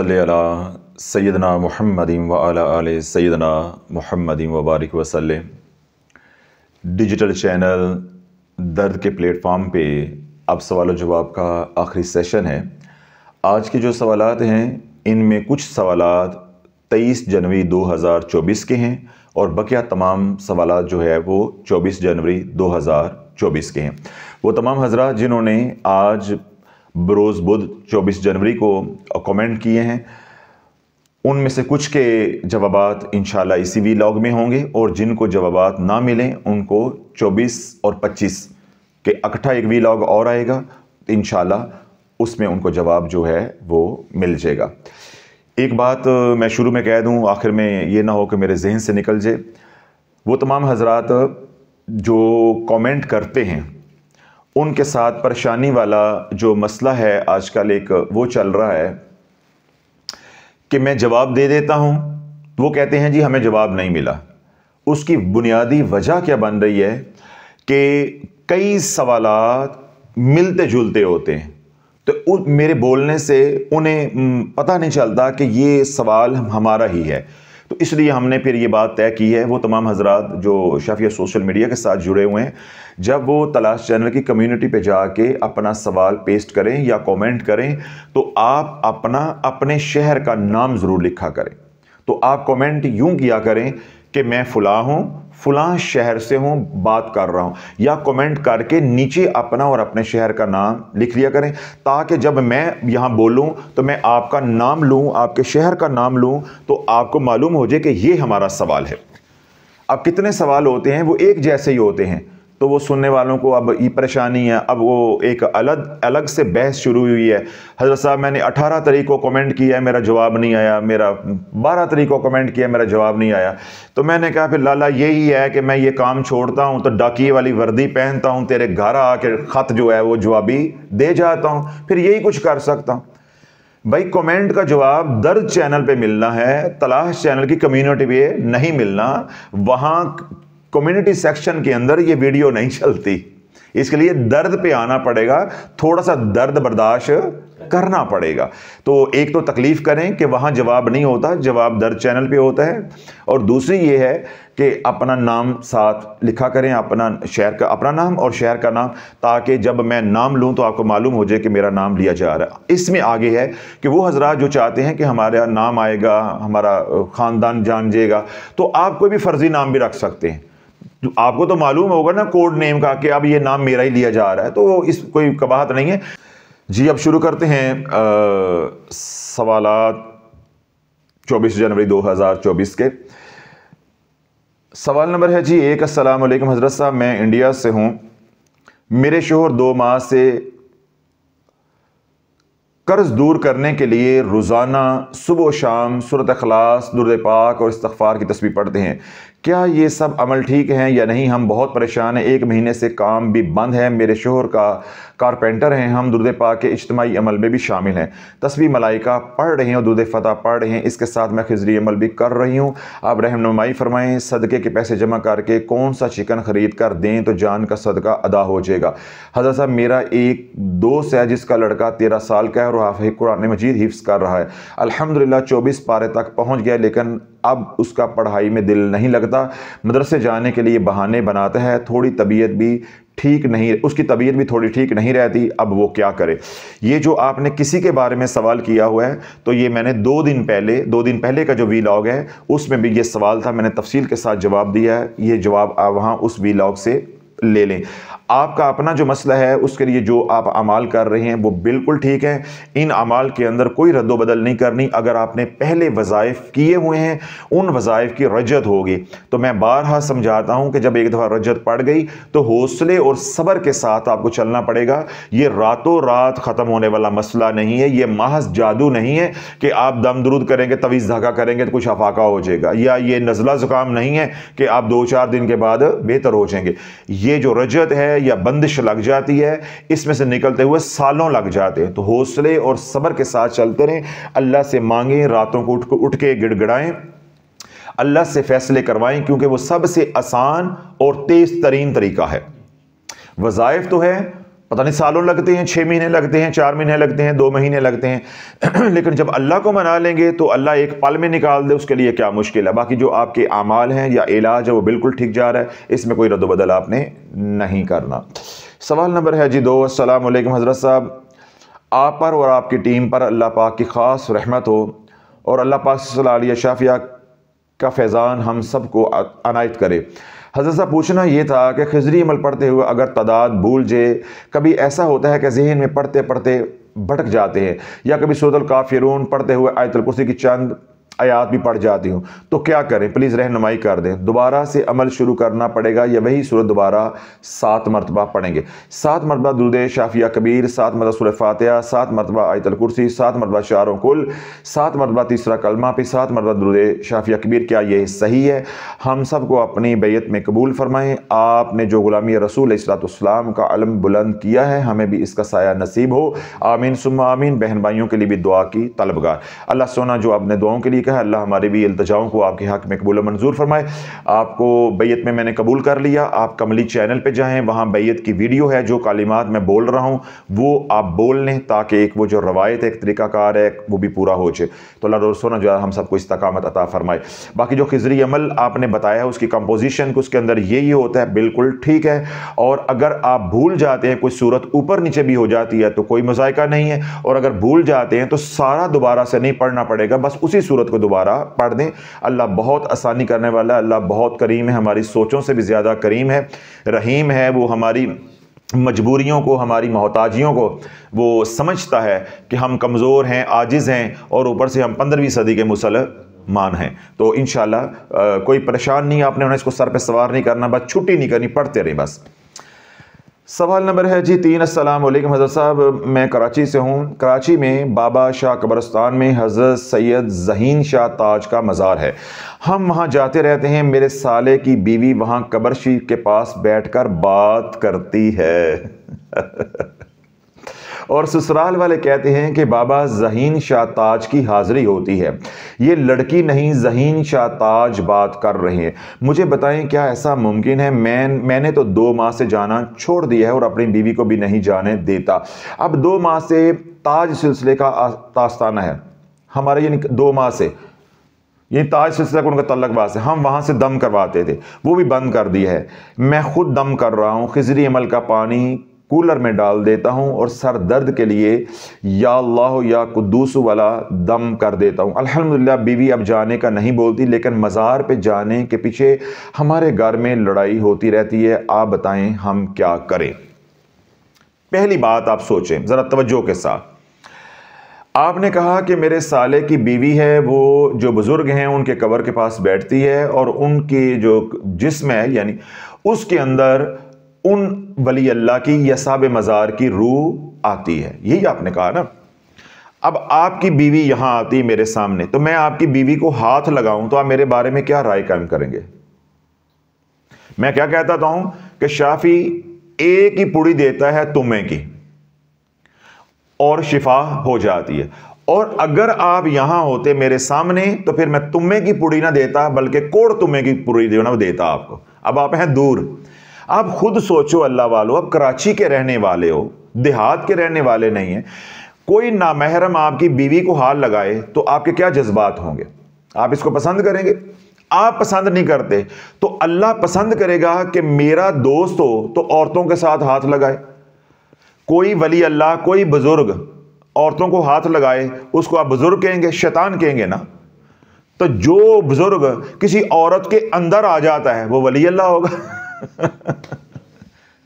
सल्ला सैदना महमदिन वाल सैदना महमदीम वबारक वसल डिजिटल चैनल दर्द के प्लेटफॉर्म पर अब सवाल जवाब का आखिरी सेशन है आज के जो सवाल हैं इन में कुछ सवाल तेईस जनवरी दो हज़ार चौबीस के हैं और बकिया तमाम सवाल जो है वो चौबीस जनवरी दो हज़ार चौबीस के हैं वो तमाम हजरा जिन्होंने आज बरोज़ बुद्ध 24 जनवरी को कमेंट किए हैं उनमें से कुछ के जवाब इन इसी वी लॉग में होंगे और जिनको जवाब ना मिलें उनको 24 और 25 के इकट्ठा एक वी लॉग और आएगा इन उसमें उनको जवाब जो है वो मिल जाएगा एक बात मैं शुरू में कह दूं आखिर में ये ना हो कि मेरे जहन से निकल जाए वो तमाम हजरात जो कमेंट करते हैं उनके साथ परेशानी वाला जो मसला है आजकल एक वो चल रहा है कि मैं जवाब दे देता हूँ वो कहते हैं जी हमें जवाब नहीं मिला उसकी बुनियादी वजह क्या बन रही है कि कई सवाल मिलते जुलते होते हैं तो मेरे बोलने से उन्हें पता नहीं चलता कि ये सवाल हमारा ही है तो इसलिए हमने फिर ये बात तय की है वो तमाम हजरात जो शफिया सोशल मीडिया के साथ जुड़े हुए हैं जब वो तलाश चैनल की कम्युनिटी पे जाके अपना सवाल पेस्ट करें या कमेंट करें तो आप अपना अपने शहर का नाम ज़रूर लिखा करें तो आप कमेंट यूं किया करें कि मैं फ़ुला हूँ फ़ुला शहर से हूँ बात कर रहा हूँ या कमेंट करके नीचे अपना और अपने शहर का नाम लिख लिया करें ताकि जब मैं यहाँ बोलूँ तो मैं आपका नाम लूँ आपके शहर का नाम लूँ तो आपको मालूम हो जाए कि ये हमारा सवाल है अब कितने सवाल होते हैं वो एक जैसे ही होते हैं तो वो सुनने वालों को अब ये परेशानी है अब वो एक अलग अलग से बहस शुरू हुई है हजरत साहब मैंने 18 तरीक को कमेंट किया है मेरा जवाब नहीं आया मेरा 12 तरीक को कमेंट किया मेरा जवाब नहीं आया तो मैंने कहा फिर लाला यही है कि मैं ये काम छोड़ता हूँ तो डाकिए वाली वर्दी पहनता हूँ तेरे घर आके ख़त जो है वो जवाबी दे जाता हूँ फिर यही कुछ कर सकता हूँ भाई कमेंट का जवाब दर्द चैनल पे मिलना है तलाश चैनल की कम्युनिटी पे नहीं मिलना वहाँ कम्युनिटी सेक्शन के अंदर ये वीडियो नहीं चलती इसके लिए दर्द पे आना पड़ेगा थोड़ा सा दर्द बर्दाश्त करना पड़ेगा तो एक तो तकलीफ़ करें कि वहाँ जवाब नहीं होता जवाब दर्द चैनल पे होता है और दूसरी ये है कि अपना नाम साथ लिखा करें अपना शहर का अपना नाम और शहर का नाम ताकि जब मैं नाम लूँ तो आपको मालूम हो जाए कि मेरा नाम लिया जा रहा है इसमें आगे है कि वो हजरात जो चाहते हैं कि हमारा नाम आएगा हमारा ख़ानदान जान जाएगा तो आप कोई भी फर्जी नाम भी रख सकते हैं जो आपको तो मालूम होगा ना कोड नेम का कि अब ये नाम मेरा ही लिया जा रहा है तो इस कोई कबाहत नहीं है जी अब शुरू करते हैं सवाल 24 जनवरी 2024 के सवाल नंबर है जी एक अस्सलाम वालेकुम हजरत साहब मैं इंडिया से हूँ मेरे शोहर दो माह से कर्ज दूर करने के लिए रोज़ाना सुबह शाम सूरत अखलास दुरद पाक और इस्तफ़ार की तस्वीर पढ़ते हैं क्या ये सब अमल ठीक हैं या नहीं हम बहुत परेशान हैं एक महीने से काम भी बंद है मेरे शोहर का कारपेंटर हैं हम दुर्द पाक के इज्तमाही अमल में भी शामिल हैं तस्वीर मलाइका पढ़ रहे हैं और दुर्द फ़तह पढ़ रहे हैं इसके साथ मैं खजरी अमल भी कर रही हूँ आप रहनुमाई फरमाएँ सदक़े के पैसे जमा करके कौन सा चिकन ख़रीद कर दें तो जान का सदका अदा हो जाएगा हजरत साहब मेरा एक दोस्त है जिसका लड़का तेरह साल का है और हाफ कुरान मजीद हिफ्स कर रहा है अलहमदिल्ला चौबीस पारे तक पहुँच गया लेकिन अब उसका पढ़ाई में दिल नहीं लगता मदरसे जाने के लिए बहाने बनाता है थोड़ी तबीयत भी ठीक नहीं उसकी तबीयत भी थोड़ी ठीक नहीं रहती अब वो क्या करे ये जो आपने किसी के बारे में सवाल किया हुआ है तो ये मैंने दो दिन पहले दो दिन पहले का जो वी लॉग है उसमें भी ये सवाल था मैंने तफसील के साथ जवाब दिया है ये जवाब आप वहाँ उस वी लॉग से ले लें आपका अपना जो मसला है उसके लिए जो आप अमाल कर रहे हैं वो बिल्कुल ठीक है इन अमाल के अंदर कोई रद्दबदल नहीं करनी अगर आपने पहले वज़ाइफ किए हुए हैं उन वज़ाइफ की रजत होगी तो मैं बारहा समझाता हूँ कि जब एक दफ़ा रजत पड़ गई तो हौसले और सब्र के साथ आपको चलना पड़ेगा ये रातों रात ख़त्म होने वाला मसला नहीं है ये महज जादू नहीं है कि आप दम दरूद करेंगे तवीज़ धागा करेंगे तो कुछ अफाका हो जाएगा या ये नज़ला ज़ुकाम नहीं है कि आप दो चार दिन के बाद बेहतर हो जाएंगे ये जो रजत है या बंदिश लग जाती है इसमें से निकलते हुए सालों लग जाते हैं तो हौसले और सबर के साथ चलते रहें अल्लाह से मांगें रातों को उठ उठ के गिड़गड़ाएं अल्लाह से फैसले करवाएं क्योंकि वो सबसे आसान और तेज़ तरीन तरीका है वजायफ तो है पता नहीं सालों लगते हैं छः महीने लगते हैं चार महीने लगते हैं दो महीने लगते हैं लेकिन जब अल्लाह को मना लेंगे तो अल्लाह एक पल में निकाल दे उसके लिए क्या मुश्किल है बाकी जो आपके अमाल हैं या इलाज है वो बिल्कुल ठीक जा रहा है इसमें कोई रद्दबदल आपने नहीं करना सवाल नंबर है जी दो असलम हज़रत साहब आप पर और आपकी टीम पर अल्लाह पाक की ख़ास रहमत हो और अल्लाह पाक सलाह शाफिया का फैज़ान हम सबको अनायत करे हजरत साहब पूछना यह था कि खजरी अमल पढ़ते हुए अगर तादाद भूल जाए कभी ऐसा होता है कि जहन में पढ़ते पढ़ते भटक जाते हैं या कभी सूरत काफिरून पढ़ते हुए आयतल कुर्सी की चंद आयात भी पढ़ जाती हूँ तो क्या करें प्लीज़ रहनुमाई कर दें दोबारा से अमल शुरू करना पड़ेगा या वही सूरत दोबारा सात मरतबा पढ़ेंगे सात मरतबा दुरुद शाफिया कबीर सात मरतबा सूर फातह सात मरतबा आयतल कुर्सी सात मरतबा शारों कुल सात मरतबा तीसरा कलमा पे सात मरतबा दुरुद शाफिया कबीर क्या यह सही है हम सबको अपनी बैत में कबूल फरमाएँ आपने जो गुलामी रसूल इसलातम का अलम बुलंद किया है हमें भी इसका साया नसीब हो आमीन सुम आमीन बहन भाइयों के लिए भी दुआ की तलबगार अल्लाह सोना जो अपने दुआओं के लिए तरीका है अल्लाह हमारे भी अल्तजाओं को आपके हक में कबूल मंजूर फरमाए आपको बैत में मैंने कबूल कर लिया आप कमली चैनल पर जाएँ वहाँ बैत की वीडियो है जो कालिमात मैं बोल रहा हूँ वो आप बोल लें ताकि एक वो जो रवायत है एक तरीकाकार है वो भी पूरा हो जाए तो अल्लाह रसोना जो है हम सबको इस्तकामत अता फरमाए बाकी जो खजरी अमल आपने बताया है उसकी कंपोजिशन उसके अंदर यही होता है बिल्कुल ठीक है और अगर आप भूल जाते हैं कोई सूरत ऊपर नीचे भी हो जाती है तो कोई मजायका नहीं है और अगर भूल जाते हैं तो सारा दोबारा से नहीं पढ़ना पड़ेगा बस उसी सूरत को दोबारा पढ़ दें अल्लाह बहुत आसानी करने वाला है अल्लाह बहुत करीम है हमारी सोचों से भी ज़्यादा करीम है रहीम है वो हमारी मजबूरियों को हमारी मोहताजियों को वो समझता है कि हम कमज़ोर हैं आजिज़ हैं और ऊपर से हम पंद्रहवीं सदी के मुसल मान हैं तो इन कोई परेशान नहीं आपने उन्हें इसको सर पे सवार नहीं करना बस छुट्टी नहीं करनी पढ़ते रहें बस सवाल नंबर है जी तीन अस्सलाम वालेकुम हज़रत साहब मैं कराची से हूँ कराची में बाबा शाह कब्रस्तान में हज़रत सैयद जहीन शाह ताज का मज़ार है हम वहाँ जाते रहते हैं मेरे साले की बीवी वहाँ कब्र शरीफ के पास बैठकर बात करती है और ससुराल वाले कहते हैं कि बाबा जहीन ताज की हाजिरी होती है ये लड़की नहीं जहीन ताज बात कर रहे हैं मुझे बताएं क्या ऐसा मुमकिन है मैं मैंने तो दो माह से जाना छोड़ दिया है और अपनी बीवी को भी नहीं जाने देता अब दो माह से ताज सिलसिले का तास्ताना है हमारे यानी दो माह से ये ताज सिलसिला उनका उनका बास है हम वहाँ से दम करवाते थे वो भी बंद कर दिया है मैं खुद दम कर रहा हूँ खजरी अमल का पानी कूलर में डाल देता हूँ और सर दर्द के लिए या अल्लाह या कुदूस वाला दम कर देता हूँ अलहमदिल्ला बीवी अब जाने का नहीं बोलती लेकिन मज़ार पे जाने के पीछे हमारे घर में लड़ाई होती रहती है आप बताएं हम क्या करें पहली बात आप सोचें ज़रा तवज्जो के साथ आपने कहा कि मेरे साले की बीवी है वो जो बुज़ुर्ग हैं उनके कबर के पास बैठती है और उनकी जो जिसम है यानी उसके अंदर उन वली अल्लाह की यसाब मज़ार की रूह आती है यही आपने कहा ना अब आपकी बीवी यहाँ आती है मेरे सामने तो मैं आपकी बीवी को हाथ लगाऊं तो आप मेरे बारे में क्या राय कायम करेंगे मैं क्या कहता था हूं कि शाफी एक ही पुड़ी देता है तुम्हें की और शिफा हो जाती है और अगर आप यहां होते मेरे सामने तो फिर मैं तुम्हें की पुड़ी ना देता बल्कि कोड़ तुम्हें की पुड़ी देना देता आपको अब आप हैं दूर आप खुद सोचो अल्लाह वालों आप कराची के रहने वाले हो देहात के रहने वाले नहीं हैं कोई नामहरम आपकी बीवी को हाल लगाए तो आपके क्या जज्बात होंगे आप इसको पसंद करेंगे आप पसंद नहीं करते तो अल्लाह पसंद करेगा कि मेरा दोस्त हो तो औरतों के साथ हाथ लगाए कोई वली अल्लाह कोई बुज़ुर्ग औरतों को हाथ लगाए उसको आप बुज़ुर्ग कहेंगे शैतान कहेंगे ना तो जो बुज़ुर्ग किसी औरत के अंदर आ जाता है वो वली अल्लाह होगा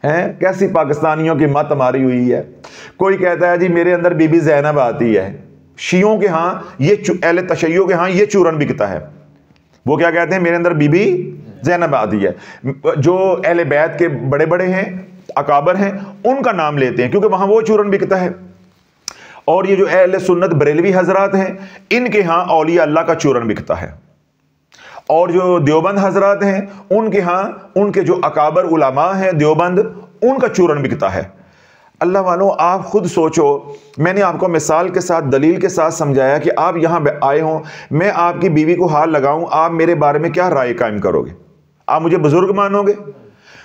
हैं कैसी पाकिस्तानियों की मत मारी हुई है कोई कहता है जी मेरे अंदर बीबी जैनब आती है शियों के हाँ ये एल तशैयों के हाँ ये चूरन बिकता है वो क्या कहते हैं मेरे अंदर बीबी जैनब आती है जो अहल बैत के बड़े बड़े हैं अकाबर हैं उनका नाम लेते हैं क्योंकि वहां वो चूरन बिकता है और ये जो अहल सुन्नत बरेलवी हजरात हैं इनके यहाँ अलिया अल्लाह का चूरन बिकता है और जो देवबंद हजरत हैं उनके यहाँ उनके जो अकाबर उलामा हैं देवबंद उनका चूरन बिकता है अल्लाह वालों आप खुद सोचो मैंने आपको मिसाल के साथ दलील के साथ समझाया कि आप यहाँ आए हों मैं आपकी बीवी को हार लगाऊं आप मेरे बारे में क्या राय कायम करोगे आप मुझे बुज़ुर्ग मानोगे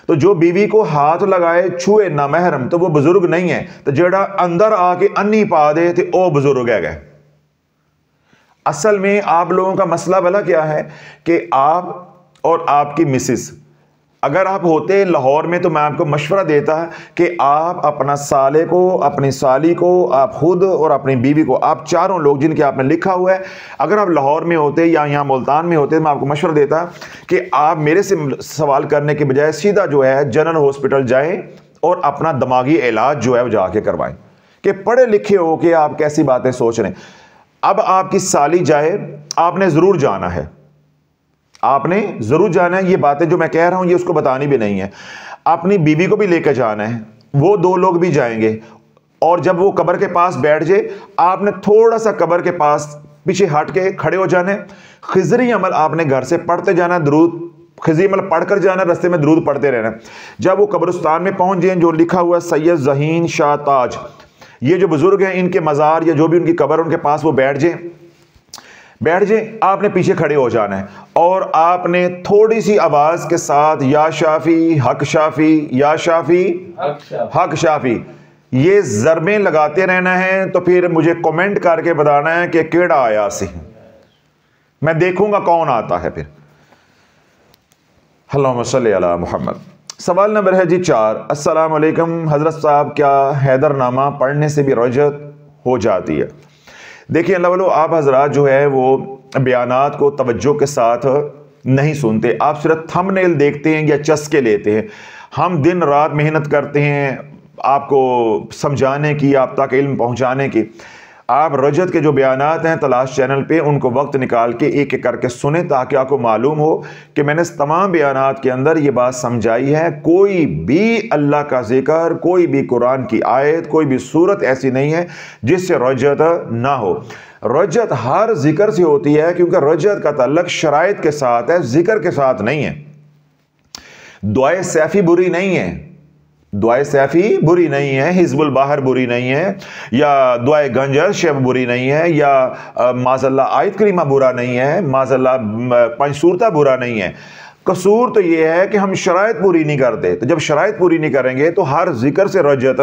तो जो बीवी को हाथ लगाए छुए ना महरम तो वो बुज़ुर्ग नहीं है तो जेड़ा अंदर आके अन्नी पा दे तो वह बुज़ुर्ग है गए असल में आप लोगों का मसला भला क्या है कि आप और आपकी मिसिस अगर आप होते लाहौर में तो मैं आपको मशवरा देता कि आप अपना साले को अपनी साली को आप खुद और अपनी बीवी को आप चारों लोग जिनके आपने लिखा हुआ है अगर आप लाहौर में होते या यहाँ मुल्तान में होते तो मैं आपको मशवरा देता कि आप मेरे से सवाल करने के बजाय सीधा जो है जनरल हॉस्पिटल जाएँ और अपना दिमागी इलाज जो है वो जाके करवाएँ कि पढ़े लिखे हो कि आप कैसी बातें सोच रहे हैं अब आपकी साली जाए आपने ज़रूर जाना है आपने ज़रूर जाना है ये बातें जो मैं कह रहा हूं ये उसको बतानी भी नहीं है अपनी बीवी को भी लेकर जाना है वो दो लोग भी जाएंगे और जब वो कबर के पास बैठ जाए आपने थोड़ा सा कबर के पास पीछे हट के खड़े हो जाना है खिजरी अमल आपने घर से पढ़ते जाना दरूद खिजरी अमल पढ़कर जाना रस्ते में दरूद पढ़ते रहना जब वो कब्रस्तान में पहुंच जाए जो लिखा हुआ सैयद जहीन शाह ताज ये जो बुज़ुर्ग हैं इनके मज़ार या जो भी उनकी कबर उनके पास वो बैठ जाए बैठ जाए आपने पीछे खड़े हो जाना है और आपने थोड़ी सी आवाज़ के साथ या शाफ़ी हक शाफ़ी या शाफ़ी हक शाफ़ी ये जरबे लगाते रहना है तो फिर मुझे कमेंट करके बताना है कि केड़ा आया सिंह मैं देखूंगा कौन आता है फिर हलोम सल मोहम्मद सवाल नंबर है जी चार अस्सलाम वालेकुम हज़रत साहब क्या हैदरनामा पढ़ने से भी रजत हो जाती है देखिए अल्लाह वालों आप हजरात जो है वो बयान को तवज्जो के साथ नहीं सुनते आप सिर्फ थंबनेल देखते हैं या चस्के लेते हैं हम दिन रात मेहनत करते हैं आपको समझाने की आप तक इल्म पहुँचाने की आप रजत के जो बयान हैं तलाश चैनल पे उनको वक्त निकाल के एक एक करके सुने ताकि आपको मालूम हो कि मैंने इस तमाम बयान के अंदर ये बात समझाई है कोई भी अल्लाह का जिक्र कोई भी कुरान की आयत कोई भी सूरत ऐसी नहीं है जिससे रजत ना हो रजत हर जिक्र से होती है क्योंकि रजत का तल्लक शराइ के साथ है जिक्र के साथ नहीं है दुआ सैफ़ी बुरी नहीं है दुआ सैफ़ी बुरी नहीं है हिजबुल बाहर बुरी नहीं है या दुआ गंजर शेब बुरी नहीं है या माजल्ला आयत करीमा बुरा नहीं है माजल्ला पंचसूरता बुरा नहीं है कसूर तो यह है कि हम शराय पूरी नहीं करते तो जब शराय पूरी नहीं करेंगे तो हर जिक्र से रजत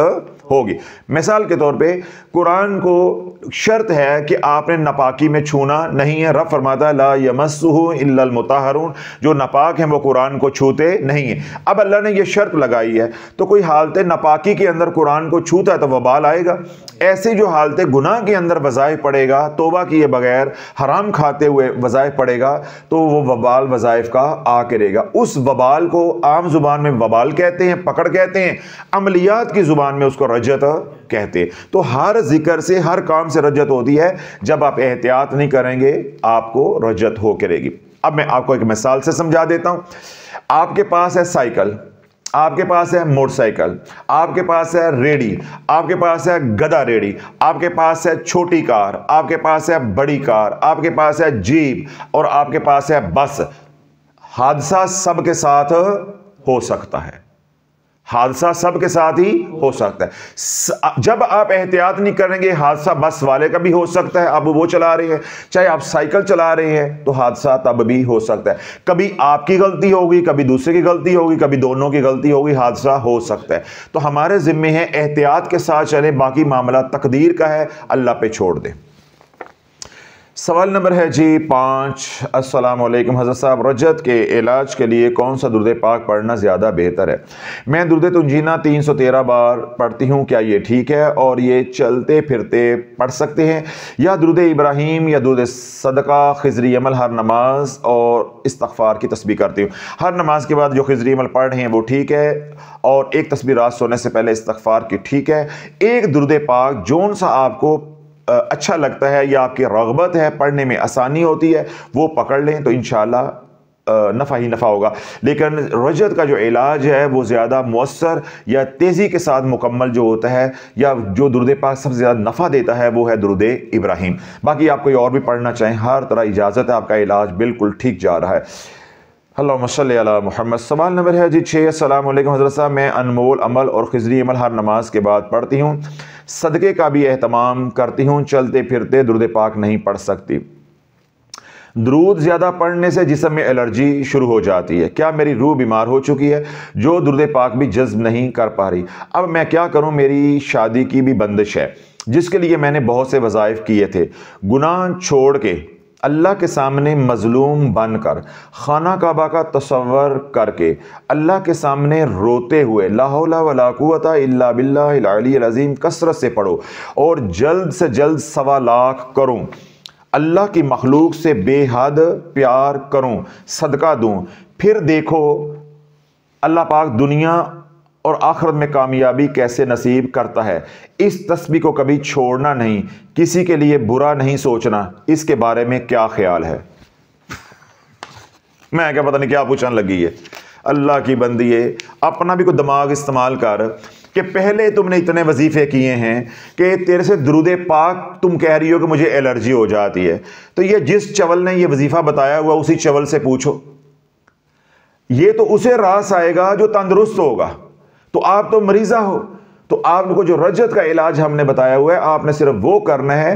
होगी मिसाल के तौर पे कुरान को शर्त है कि आपने नपाकी में छूना नहीं है रफ़ फरमाता ला यमसू इलामतहरून जो नपाक हैं वो कुरान को छूते नहीं है अब अल्लाह ने यह शर्त लगाई है तो कोई हालत नपाकी के अंदर कुरान को छूता है तो वबाल आएगा ऐसी जो हालत गुनाह के अंदर वज़ाय पड़ेगा तोबा किए बगैर हराम खाते हुए वज़ाय पड़ेगा तो वह वबाल वज़ाइफ का आ करेगा उस वबाल को आम जुबान में वबाल कहते हैं पकड़ कहते हैं अमलियात की जुबान में उसको रजत कहते हैं तो हर जिक्र से हर काम से रजत होती है जब आप एहतियात नहीं करेंगे आपको रजत हो करेगी अब मैं आपको एक मिसाल से समझा देता हूं आपके पास है साइकिल आपके पास है मोटरसाइकिल आपके पास है रेडी आपके पास है गदा रेडी आपके पास है छोटी कार आपके पास है बड़ी कार आपके पास है जीप और आपके पास है बस हादसा सबके साथ हो सकता है हादसा सबके साथ ही हो सकता है जब आप एहतियात नहीं करेंगे हादसा बस वाले का भी हो सकता है अब वो चला रहे हैं चाहे आप साइकिल चला रहे हैं तो हादसा तब भी हो सकता है कभी आपकी गलती होगी कभी दूसरे की गलती होगी कभी दोनों की गलती होगी हादसा हो सकता है तो हमारे जिम्मे है एहतियात के साथ चले बाकी मामला तकदीर का है अल्लाह पे छोड़ दें सवाल नंबर है जी पाँच अस्सलाम वालेकुम हज़रत साहब रजत के इलाज के लिए कौन सा दुर्द पाक पढ़ना ज़्यादा बेहतर है मैं दुर्द तुंजीना तो तीन सौ तेरह बार पढ़ती हूँ क्या ये ठीक है और ये चलते फिरते पढ़ सकते हैं या दुर्द इब्राहिम या दुर्द सदका खजरी अमल हर नमाज और इस्तफ़ार की तस्वीर करती हूँ हर नमाज के बाद जो खजरी अमल पढ़ रहे हैं वो ठीक है और एक तस्वीर रात सोने से पहले इस्तफ़ार की ठीक है एक दुर्द पाक जोन सा आपको अच्छा लगता है या आपकी रगबत है पढ़ने में आसानी होती है वो पकड़ लें तो इन नफ़ा ही नफ़ा होगा लेकिन रजत का जो इलाज है वो ज़्यादा मौसर या तेज़ी के साथ मुकम्मल जो होता है या जो दुरुद पाक सबसे ज़्यादा नफ़ा देता है वो है दुरुद इब्राहिम बाकी आप कोई और भी पढ़ना चाहें हर तरह इजाज़त है आपका इलाज बिल्कुल ठीक जा रहा है अल्लाह महमद सवाल नंबर है जी छः असल हज़रत साहब मैं अनमोल अमल और खजरी अमल हर नमाज के बाद पढ़ती हूँ सदक़े का भी अहतमाम करती हूँ चलते फिरते दुरुद पाक नहीं पढ़ सकती दरूद ज़्यादा पढ़ने से जिसम में एलर्जी शुरू हो जाती है क्या मेरी रूह बीमार हो चुकी है जो दुरुद पाक भी जज्ब नहीं कर पा रही अब मैं क्या करूँ मेरी शादी की भी बंदिश है जिसके लिए मैंने बहुत से वज़ाइफ किए थे गुनाह छोड़ के अल्लाह के सामने मज़लूम बनकर खाना काबा का तस्वर करके अल्लाह के सामने रोते हुए लाहौलावलाकुत अला बिल्लाज़ीम कसरत से पढ़ो और जल्द से जल्द सवा लाख करूँ अल्लाह की मखलूक से बेहद प्यार करूँ सदका दूँ फिर देखो अल्लाह पाक दुनिया और आखरत में कामयाबी कैसे नसीब करता है इस तस्वीर को कभी छोड़ना नहीं किसी के लिए बुरा नहीं सोचना इसके बारे में क्या ख्याल है मैं क्या पता नहीं क्या पूछने लगी है अल्लाह की बंदी है अपना भी कोई दिमाग इस्तेमाल कर कि पहले तुमने इतने वजीफ़े किए हैं कि तेरे से दरुद पाक तुम कह रही हो कि मुझे एलर्जी हो जाती है तो ये जिस चवल ने ये वजीफ़ा बताया हुआ उसी चवल से पूछो ये तो उसे रास आएगा जो तंदुरुस्त होगा तो आप तो मरीज़ा हो तो आपको जो रजत का इलाज हमने बताया हुआ है आपने सिर्फ वो करना है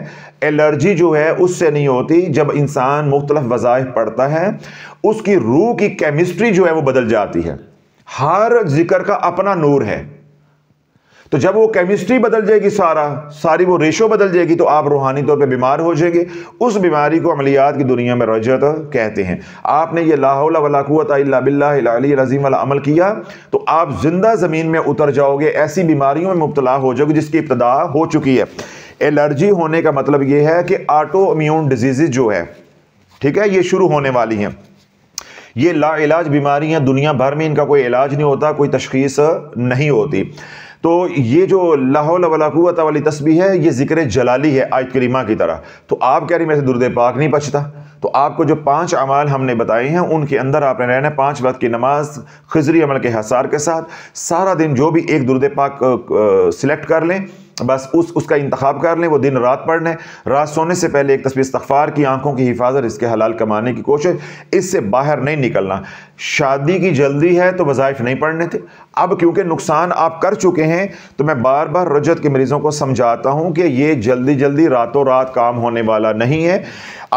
एलर्जी जो है उससे नहीं होती जब इंसान मुख्तलफ वज़ाइफ पढ़ता है उसकी रूह की केमिस्ट्री जो है वो बदल जाती है हर जिक्र का अपना नूर है तो जब वो केमिस्ट्री बदल जाएगी सारा सारी वो रेशो बदल जाएगी तो आप रूहानी तौर पे बीमार हो जाएंगे उस बीमारी को अमलियात की दुनिया में रजत कहते हैं आपने ये बिल्लाजीम वाला अमल किया तो आप जिंदा ज़मीन में उतर जाओगे ऐसी बीमारियों में मुबतला हो जाओगे जिसकी इब्तदा हो चुकी है एलर्जी होने का मतलब ये है कि आटो इम्यून डिजीज़ जो है ठीक है ये शुरू होने वाली हैं ये लाइलाज बीमारियां दुनिया भर में इनका कोई इलाज नहीं होता कोई तशखीस नहीं होती तो ये जो लाहौल वाली तस्वीर है ये जिक्र जलाली है आयत करीमा की तरह तो आप कह रही मेरे से दुर्द पाक नहीं बचता तो आपको जो पांच अमाल हमने बताए हैं उनके अंदर आपने रहना पांच वक्त की नमाज खजरी अमल के हसार के साथ सारा दिन जो भी एक दुर्द पाक सिलेक्ट कर लें बस उस उसका इंतखा कर लें वो दिन रात पढ़ लें रात सोने से पहले एक तस्वीर इस्तफ़ार की आंखों की हिफाजत इसके हलाल कमाने की कोशिश इससे बाहर नहीं निकलना शादी की जल्दी है तो वज़ाइफ नहीं पढ़ने थे अब क्योंकि नुकसान आप कर चुके हैं तो मैं बार बार रजत के मरीज़ों को समझाता हूँ कि ये जल्दी जल्दी रातों रात काम होने वाला नहीं है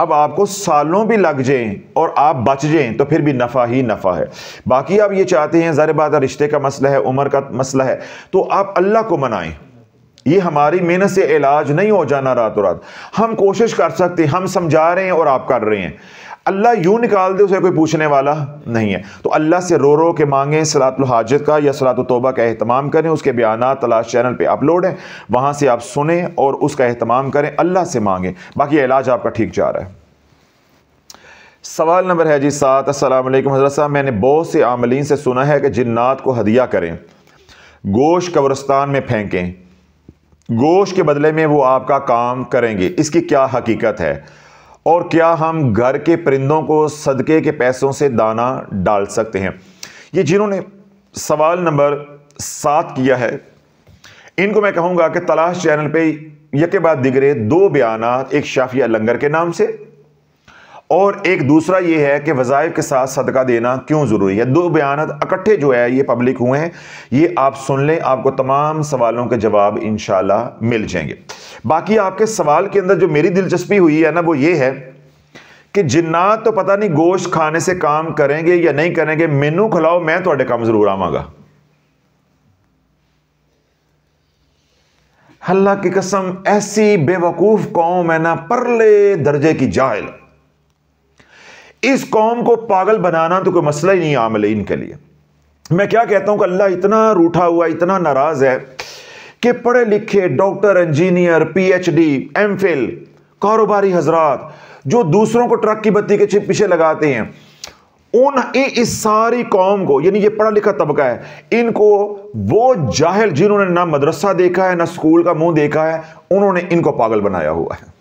अब आपको सालों भी लग जाएँ और आप बच जाएँ तो फिर भी नफ़ा ही नफ़ा है बाकी आप ये चाहते हैं ज़र बाद रिश्ते का मसला है उम्र का मसला है तो आप अल्लाह को मनाएँ ये हमारी मेहनत से इलाज नहीं हो जाना रात रात हम कोशिश कर सकते हम समझा रहे हैं और आप कर रहे हैं अल्लाह यूं निकाल दे उसे कोई पूछने वाला नहीं है तो अल्लाह से रो रो के मांगे सलातुल हाजत का या सलात तोबा का अहतमाम करें उसके बयान तलाश चैनल पे अपलोड है वहाँ से आप सुने और उसका अहतमाम करें अल्लाह से मांगें बाकी इलाज आपका ठीक जा रहा है सवाल नंबर है जी सात असलम हजरत साहब मैंने बहुत से आमलिन से सुना है कि जन्नात को हदिया करें गोश कब्रस्तान में फेंकें गोश के बदले में वो आपका काम करेंगे इसकी क्या हकीकत है और क्या हम घर के परिंदों को सदके के पैसों से दाना डाल सकते हैं ये जिन्होंने सवाल नंबर सात किया है इनको मैं कहूंगा कि तलाश चैनल पे यके बाद दिगरे दो बयान एक शाफिया लंगर के नाम से और एक दूसरा ये है कि वज़ाइफ के साथ सदका देना क्यों ज़रूरी है दो बयान इकट्ठे जो है ये पब्लिक हुए हैं ये आप सुन लें आपको तमाम सवालों के जवाब इन मिल जाएंगे बाकी आपके सवाल के अंदर जो मेरी दिलचस्पी हुई है ना वो ये है कि जिन्ना तो पता नहीं गोश्त खाने से काम करेंगे या नहीं करेंगे मेनू खिलाओ मैं थोड़े काम जरूर आवागा हल्ला की कसम ऐसी बेवकूफ़ कौम है ना परले दर्जे की जाहिल इस कौम को पागल बनाना तो कोई मसला ही नहीं आमलीन के लिए मैं क्या कहता हूं कि अल्लाह इतना रूठा हुआ इतना नाराज़ है कि पढ़े लिखे डॉक्टर इंजीनियर पीएचडी एमफिल कारोबारी हजरात जो दूसरों को ट्रक की बत्ती के पीछे लगाते हैं उन इस सारी कौम को यानी ये पढ़ा लिखा तबका है इनको वो जाहिल जिन्होंने ना मदरसा देखा है ना स्कूल का मुंह देखा है उन्होंने इनको पागल बनाया हुआ है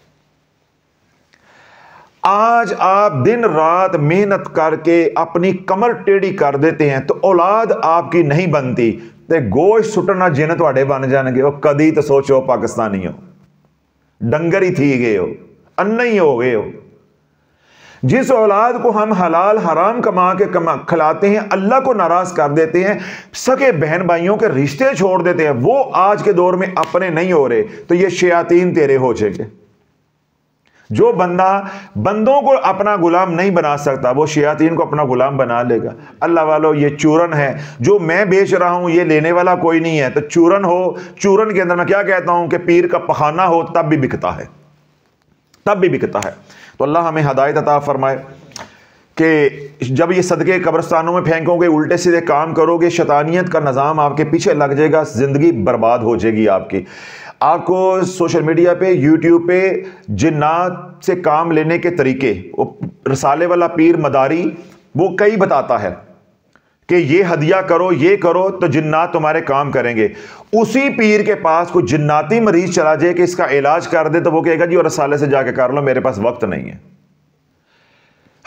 आज आप दिन रात मेहनत करके अपनी कमर टेढ़ी कर देते हैं तो औलाद आपकी नहीं बनती तो ਗੋਸ਼ सुटना जिन थोड़े बन जाएंगे ਉਹ कदी तो सोचो पाकिस्तानी हो डर ही थी गए हो अन्ना ही हो गए हो जिस औलाद को हम हलाल हराम कमा के कमा खिलाते हैं अल्लाह को नाराज कर देते हैं सके बहन भाइयों के रिश्ते छोड़ देते हैं वो आज के दौर में अपने नहीं हो रहे तो ये शयातीन तेरे हो जाएंगे जो बंदा बंदों को अपना गुलाम नहीं बना सकता वो शयातीन को अपना गुलाम बना लेगा अल्लाह वालों ये चूरन है जो मैं बेच रहा हूँ ये लेने वाला कोई नहीं है तो चूरन हो चूरन के अंदर मैं क्या कहता हूँ कि पीर का पखाना हो तब भी बिकता है तब भी बिकता है तो अल्लाह हमें हदायत अता फरमाए कि जब ये सदक़े कब्रस्तानों में फेंकोगे उल्टे सीधे काम करोगे शैतानियत का निज़ाम आपके पीछे लग जाएगा ज़िंदगी बर्बाद हो जाएगी आपकी आपको सोशल मीडिया पे यूट्यूब पे जिन्नात से काम लेने के तरीके रसाले वाला पीर मदारी वो कई बताता है कि ये हदिया करो ये करो तो जिन्नात तुम्हारे काम करेंगे उसी पीर के पास कोई जिन्नाती मरीज चला जाए कि इसका इलाज कर दे तो वो कहेगा जी और रसाले से जाके कर लो मेरे पास वक्त नहीं है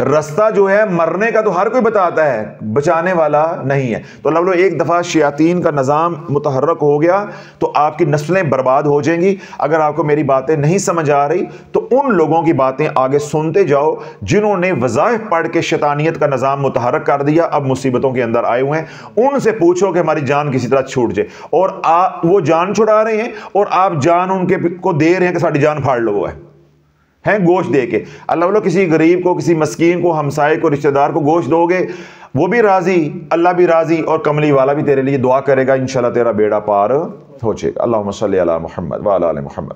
रास्ता जो है मरने का तो हर कोई बताता है बचाने वाला नहीं है तो अल्लाह एक दफ़ा शयातीन का निज़ाम मुतहरक हो गया तो आपकी नस्लें बर्बाद हो जाएंगी अगर आपको मेरी बातें नहीं समझ आ रही तो उन लोगों की बातें आगे सुनते जाओ जिन्होंने वज़ाह पढ़ के शैतानियत का निज़ाम मुतहरक कर दिया अब मुसीबतों के अंदर आए हुए हैं उनसे पूछो कि हमारी जान किसी तरह छूट जाए और आप वो जान छुड़ा रहे हैं और आप जान उनके को दे रहे हैं कि साड़ी जान फाड़ लो है हैं गोश्त दे के अल्लाह बोलो किसी गरीब को किसी मस्किन को हमसाए को रिश्तेदार को गोश्त दोगे वो भी राज़ी अल्लाह भी राज़ी और कमली वाला भी तेरे लिए दुआ करेगा इन तेरा बेड़ा पार हो जाएगा अल्लाह सल महमद वाल महमद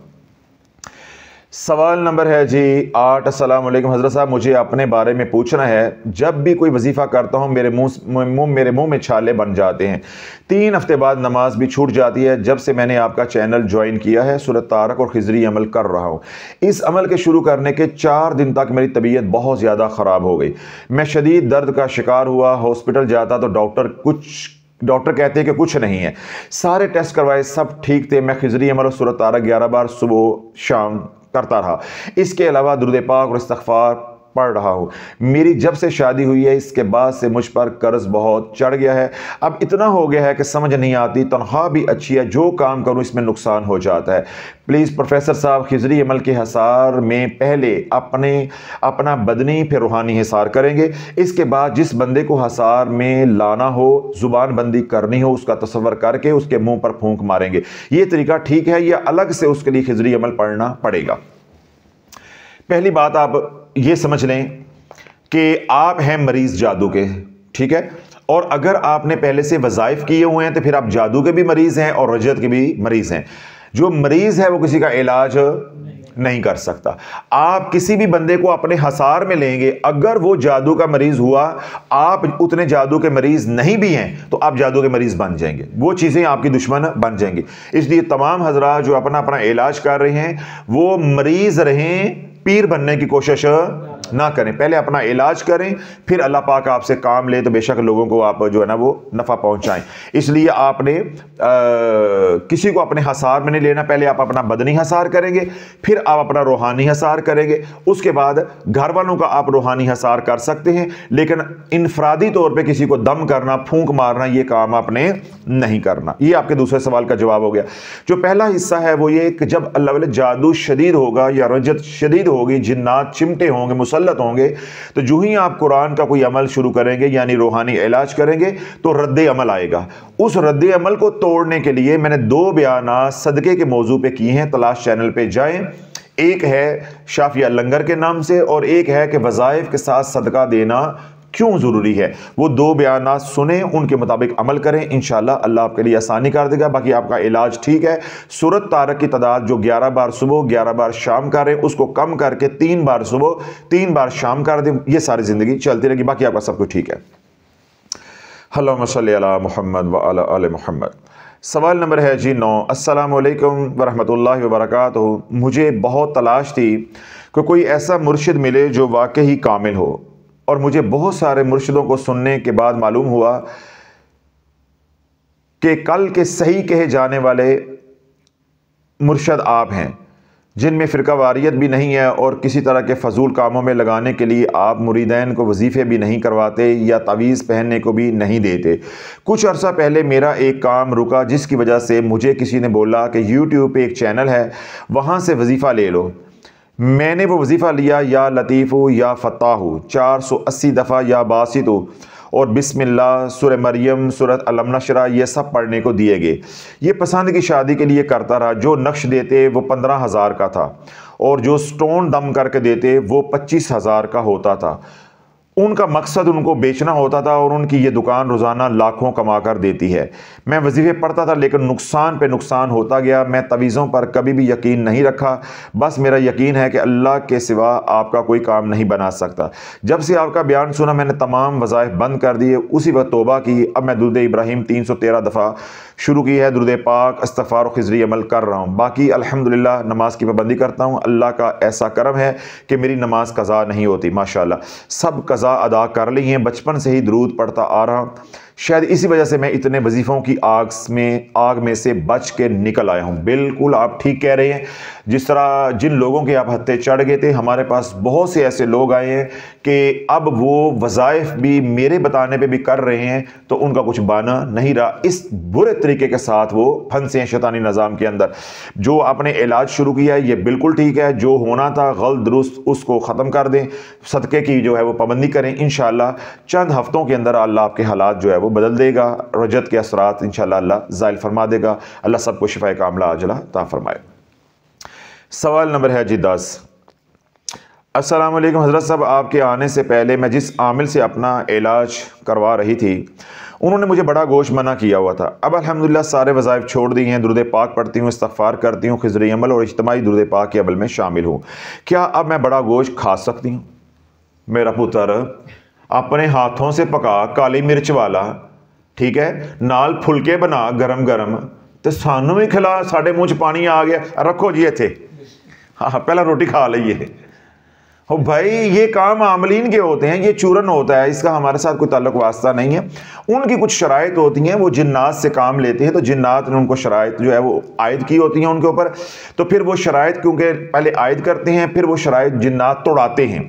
सवाल नंबर है जी आठ असलम हज़रत साहब मुझे अपने बारे में पूछना है जब भी कोई वजीफ़ा करता हूँ मेरे मुंह मुंह मेरे मुंह में छाले बन जाते हैं तीन हफ्ते बाद नमाज भी छूट जाती है जब से मैंने आपका चैनल ज्वाइन किया है सूरत तारक और खजरी अमल कर रहा हूँ इस अमल के शुरू करने के चार दिन तक मेरी तबीयत बहुत ज़्यादा ख़राब हो गई मैं शदीद दर्द का शिकार हुआ हॉस्पिटल जाता तो डॉक्टर कुछ डॉक्टर कहते हैं कि कुछ नहीं है सारे टेस्ट करवाए सब ठीक थे मैं खिजरी अमल और सूरत तारा ग्यारह बार सुबह शाम करता रहा इसके अलावा दुरुद पाक और इस्तफ़ार पढ़ रहा हूँ मेरी जब से शादी हुई है इसके बाद से मुझ पर कर्ज बहुत चढ़ गया है अब इतना हो गया है कि समझ नहीं आती तनख्वाह भी अच्छी है जो काम करूँ इसमें नुकसान हो जाता है प्लीज़ प्रोफेसर साहब खिजरी अमल के हसार में पहले अपने अपना बदनी फिर रूहानी हिसार करेंगे इसके बाद जिस बंदे को हसार में लाना हो ज़ुबान बंदी करनी हो उसका तस्वर करके उसके मुंह पर फूंक मारेंगे ये तरीका ठीक है या अलग से उसके लिए खिजरी अमल पढ़ना पड़ेगा पहली बात आप ये समझ लें कि आप हैं मरीज़ जादू के ठीक है और अगर आपने पहले से वज़ाइफ किए हुए हैं तो फिर आप जादू के भी मरीज़ हैं और रजत के भी मरीज़ हैं जो मरीज़ है वो किसी का इलाज नहीं कर सकता आप किसी भी बंदे को अपने हसार में लेंगे अगर वो जादू का मरीज हुआ आप उतने जादू के मरीज नहीं भी हैं तो आप जादू के मरीज बन जाएंगे वो चीज़ें आपकी दुश्मन बन जाएंगी इसलिए तमाम हजरा जो अपना अपना इलाज कर रहे हैं वो मरीज रहें पीर बनने की कोशिश ना करें पहले अपना इलाज करें फिर अल्लाह पाक आपसे काम ले तो बेशक लोगों को आप जो है ना वो नफ़ा पहुंचाएं इसलिए आपने आ, किसी को अपने हसार में नहीं लेना पहले आप अपना बदनी हसार करेंगे फिर आप अपना रूहानी हसार करेंगे उसके बाद घर वालों का आप रूहानी हसार कर सकते हैं लेकिन इनफरादी तौर पर किसी को दम करना फूंक मारना ये काम आपने नहीं करना ये आपके दूसरे सवाल का जवाब हो गया जो पहला हिस्सा है वो ये कि जब अल्लाह जादू शदीद होगा या रजत शदीद होगी जिन्नात चिमटे होंगे मुसलत होंगे तो जो ही आप कुरान का कोई अमल शुरू करेंगे यानी रूहानी इलाज करेंगे तो रद्द अमल आएगा उस रद्द अमल को तोड़ने के लिए मैंने दो बयान सदक़े के मौजू पर किए हैं तलाश चैनल पर जाएँ एक है शाफिया लंगर के नाम से और एक है कि वज़ाइफ के साथ सदका देना क्यों ज़रूरी है वो दो बयान सुने उनके मुताबिक अमल करें इन अल्लाह आपके लिए आसानी कर देगा बाकी आपका इलाज ठीक है सूरत तारक की तादाद जो ग्यारह बार सुबह ग्यारह बार शाम का रहे उसको कम करके तीन बार सुबह तीन बार शाम कर दें ये सारी ज़िंदगी चलती रहेगी बाकी आपका सब कुछ ठीक है हलो मसल महमद वाल महमद सवाल नंबर है जी नौ अस्सलाम वालेकुम वरहमतुल्लाहि मुझे बहुत तलाश थी कि कोई ऐसा मुर्शिद मिले जो वाकई कामिल हो और मुझे बहुत सारे मुर्शदों को सुनने के बाद मालूम हुआ कि कल के सही कहे जाने वाले मुर्शद आप हैं जिनमें फ़िरका वारियत भी नहीं है और किसी तरह के फजूल कामों में लगाने के लिए आप मुरीदैन को वजीफ़े भी नहीं करवाते या तवीज़ पहनने को भी नहीं देते कुछ अर्सा पहले मेरा एक काम रुका जिसकी वजह से मुझे किसी ने बोला कि यूट्यूब पे एक चैनल है वहाँ से वजीफ़ा ले लो मैंने वो वजीफ़ा लिया या लतीफ़ हो या फ़तः हो चार सौ अस्सी दफ़ा या बासित हो और बिसमिल्ला सुर मरियम सूरत अलमनशरा ये सब पढ़ने को दिए गए ये पसंद की शादी के लिए करता रहा जो नक्श देते वो पंद्रह हज़ार का था और जो स्टोन दम करके देते वो पच्चीस हज़ार का होता था उनका मकसद उनको बेचना होता था और उनकी ये दुकान रोज़ाना लाखों कमा कर देती है मैं वजीफे पढ़ता था लेकिन नुकसान पे नुकसान होता गया मैं तवीज़ों पर कभी भी यकीन नहीं रखा बस मेरा यकीन है कि अल्लाह के सिवा आपका कोई काम नहीं बना सकता जब से आपका बयान सुना मैंने तमाम वज़ाइफ बंद कर दिए उसी वक्त तोबा की अब मैं दुरद इब्राहिम तीन सौ तेरह दफ़ा शुरू की है दुरद पाक इस्तफ़ार खजरी अमल कर रहा हूँ बाकी अलहमदिल्ला नमाज की पाबंदी करता हूँ अल्लाह का ऐसा करम है कि मेरी नमाज कज़ा नहीं होती माशा सब कज़ा अदा कर ली हैं बचपन से ही दरूद पढ़ता आ रहा हूँ शायद इसी वजह से मैं इतने वजीफ़ों की आग में आग में से बच के निकल आया हूँ बिल्कुल आप ठीक कह रहे हैं जिस तरह जिन लोगों के आप हत्ते चढ़ गए थे हमारे पास बहुत से ऐसे लोग आए हैं कि अब वो वज़ाइफ भी मेरे बताने पे भी कर रहे हैं तो उनका कुछ बाना नहीं रहा इस बुरे तरीके के साथ वो फंसे हैं शैतानी निज़ाम के अंदर जो आपने इलाज शुरू किया है ये बिल्कुल ठीक है जो होना था गलत दुरुस्त उसको ख़त्म कर दें सदक़े की जो है वो पाबंदी करें इन चंद हफ़्तों के अंदर अल्लाह आपके हालात जो है वो वो बदल देगा रजत के असरात इन अल्लाह ज़ायल फरमा देगा अल्लाह सबको शिफा कामला अजला ता फरमाए सवाल नंबर है जी दस असलम हज़रत साहब आपके आने से पहले मैं जिस आमिल से अपना इलाज करवा रही थी उन्होंने मुझे बड़ा गोश मना किया हुआ था अब अलहमदिल्ला सारे वज़ायफ छोड़ दिए हैं दुरुद पाक पढ़ती हूँ इस्तफ़ार करती हूँ खजरी अमल और इजमाही दुरुद पाक के अमल में शामिल हूँ क्या अब मैं बड़ा गोश खा सकती हूँ मेरा पुत्र अपने हाथों से पका काली मिर्च वाला ठीक है नाल फुलके बना गरम गरम तो सानू भी खिला साढ़े मुँह च पानी आ गया रखो जी इतें हाँ पहला रोटी खा लीए हो भाई ये काम आमलीन के होते हैं ये चूरन होता है इसका हमारे साथ कोई ताल्लुक वास्ता नहीं है उनकी कुछ शराइत होती हैं वो जिन्नात से काम लेते हैं तो जिन्नात ने उनको शराइत जो है वो आयद की होती हैं उनके ऊपर तो फिर वो शराइत क्योंकि पहले आयद करते हैं फिर वो शराइत जिन्नात तोड़ाते हैं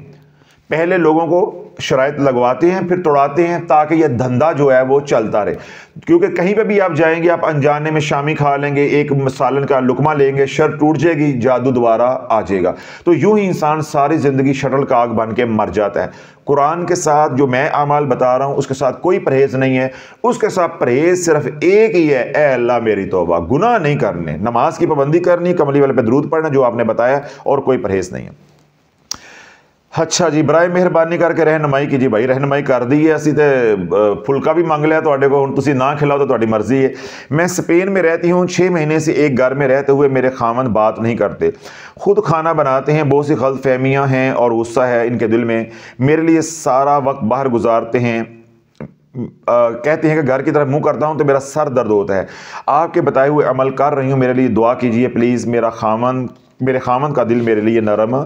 पहले लोगों को शरात लगवाते हैं फिर तोड़ाते हैं ताकि यह धंधा जो है वो चलता रहे क्योंकि कहीं पे भी आप जाएंगे आप अनजाने में शामी खा लेंगे एक सालन का लुकमा लेंगे शर्ट टूट जाएगी जादू द्वारा आ जाएगा तो यूं ही इंसान सारी ज़िंदगी शटल काग बन के मर जाता है कुरान के साथ जो मैं अमाल बता रहा हूँ उसके साथ कोई परहेज़ नहीं है उसके साथ परहेज़ सिर्फ एक ही है ए अल्लाह मेरी तोबा गुनाह नहीं करने नमाज की पाबंदी करनी कमली वाले पे दरूद पढ़ना जो आपने बताया और कोई परहेज़ नहीं है अच्छा जी ਬਰਾਏ मेहरबानी करके ਰਹਿਨਮਾਈ कीजिए भाई ਭਾਈ कर दी है असी तो फुलका भी मांग लिया तो ਕੋਲ ना खिलाओ तो ਖਿਲਾਓ मर्जी है मैं स्पेन में रहती हूँ छः महीने से एक घर में रहते हुए मेरे खामन बात नहीं करते खुद खाना बनाते हैं बहुत सी गलत फहमियाँ हैं और गुस्सा है इनके दिल में मेरे लिए सारा वक्त बाहर गुजारते हैं आ, कहते हैं कि घर की तरफ मुंह करता हूं तो मेरा सर दर्द होता है आपके बताए हुए अमल कर रही हूं मेरे लिए दुआ कीजिए प्लीज़ मेरा खामन मेरे खामन का दिल मेरे लिए नरम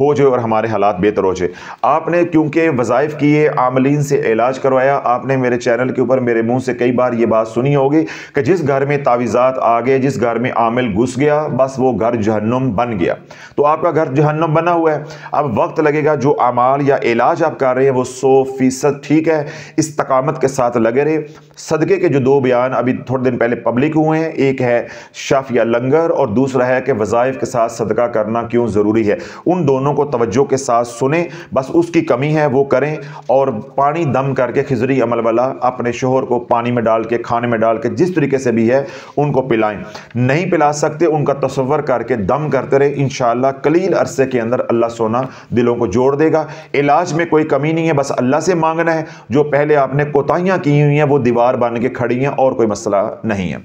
हो जाए और हमारे हालात बेहतर हो जाए आपने क्योंकि वज़ाइफ किए आमलिन से इलाज करवाया आपने मेरे चैनल के ऊपर मेरे मुंह से कई बार ये बात सुनी होगी कि जिस घर में तावीज़ात आ गए जिस घर में आमिल घुस गया बस वो घर जहन्नुम बन गया तो आपका घर जहन्नुम बना हुआ है अब वक्त लगेगा जो अमाल या इलाज आप कर रहे हैं वो सौ फीसद ठीक है इस तकामत के साथ लगे रहे सदक़े के जो दो बयान अभी थोड़े दिन पहले पब्लिक हुए हैं एक है शफ या लंगर और दूसरा है कि वज़ाइफ के साथ सदका करना क्यों ज़रूरी है उन दोनों दोनों को तवज्जो के साथ सुने बस उसकी कमी है वो करें और पानी दम करके खिजरी अमल वाला अपने शोहर को पानी में डाल के खाने में डाल के जिस तरीके से भी है उनको पिलाएं नहीं पिला सकते उनका तस्वर करके दम करते रहे इन कलील अरसे के अंदर अल्लाह सोना दिलों को जोड़ देगा इलाज में कोई कमी नहीं है बस अल्लाह से मांगना है जो पहले आपने कोताहियाँ की हुई हैं वो दीवार बन के खड़ी हैं और कोई मसला नहीं है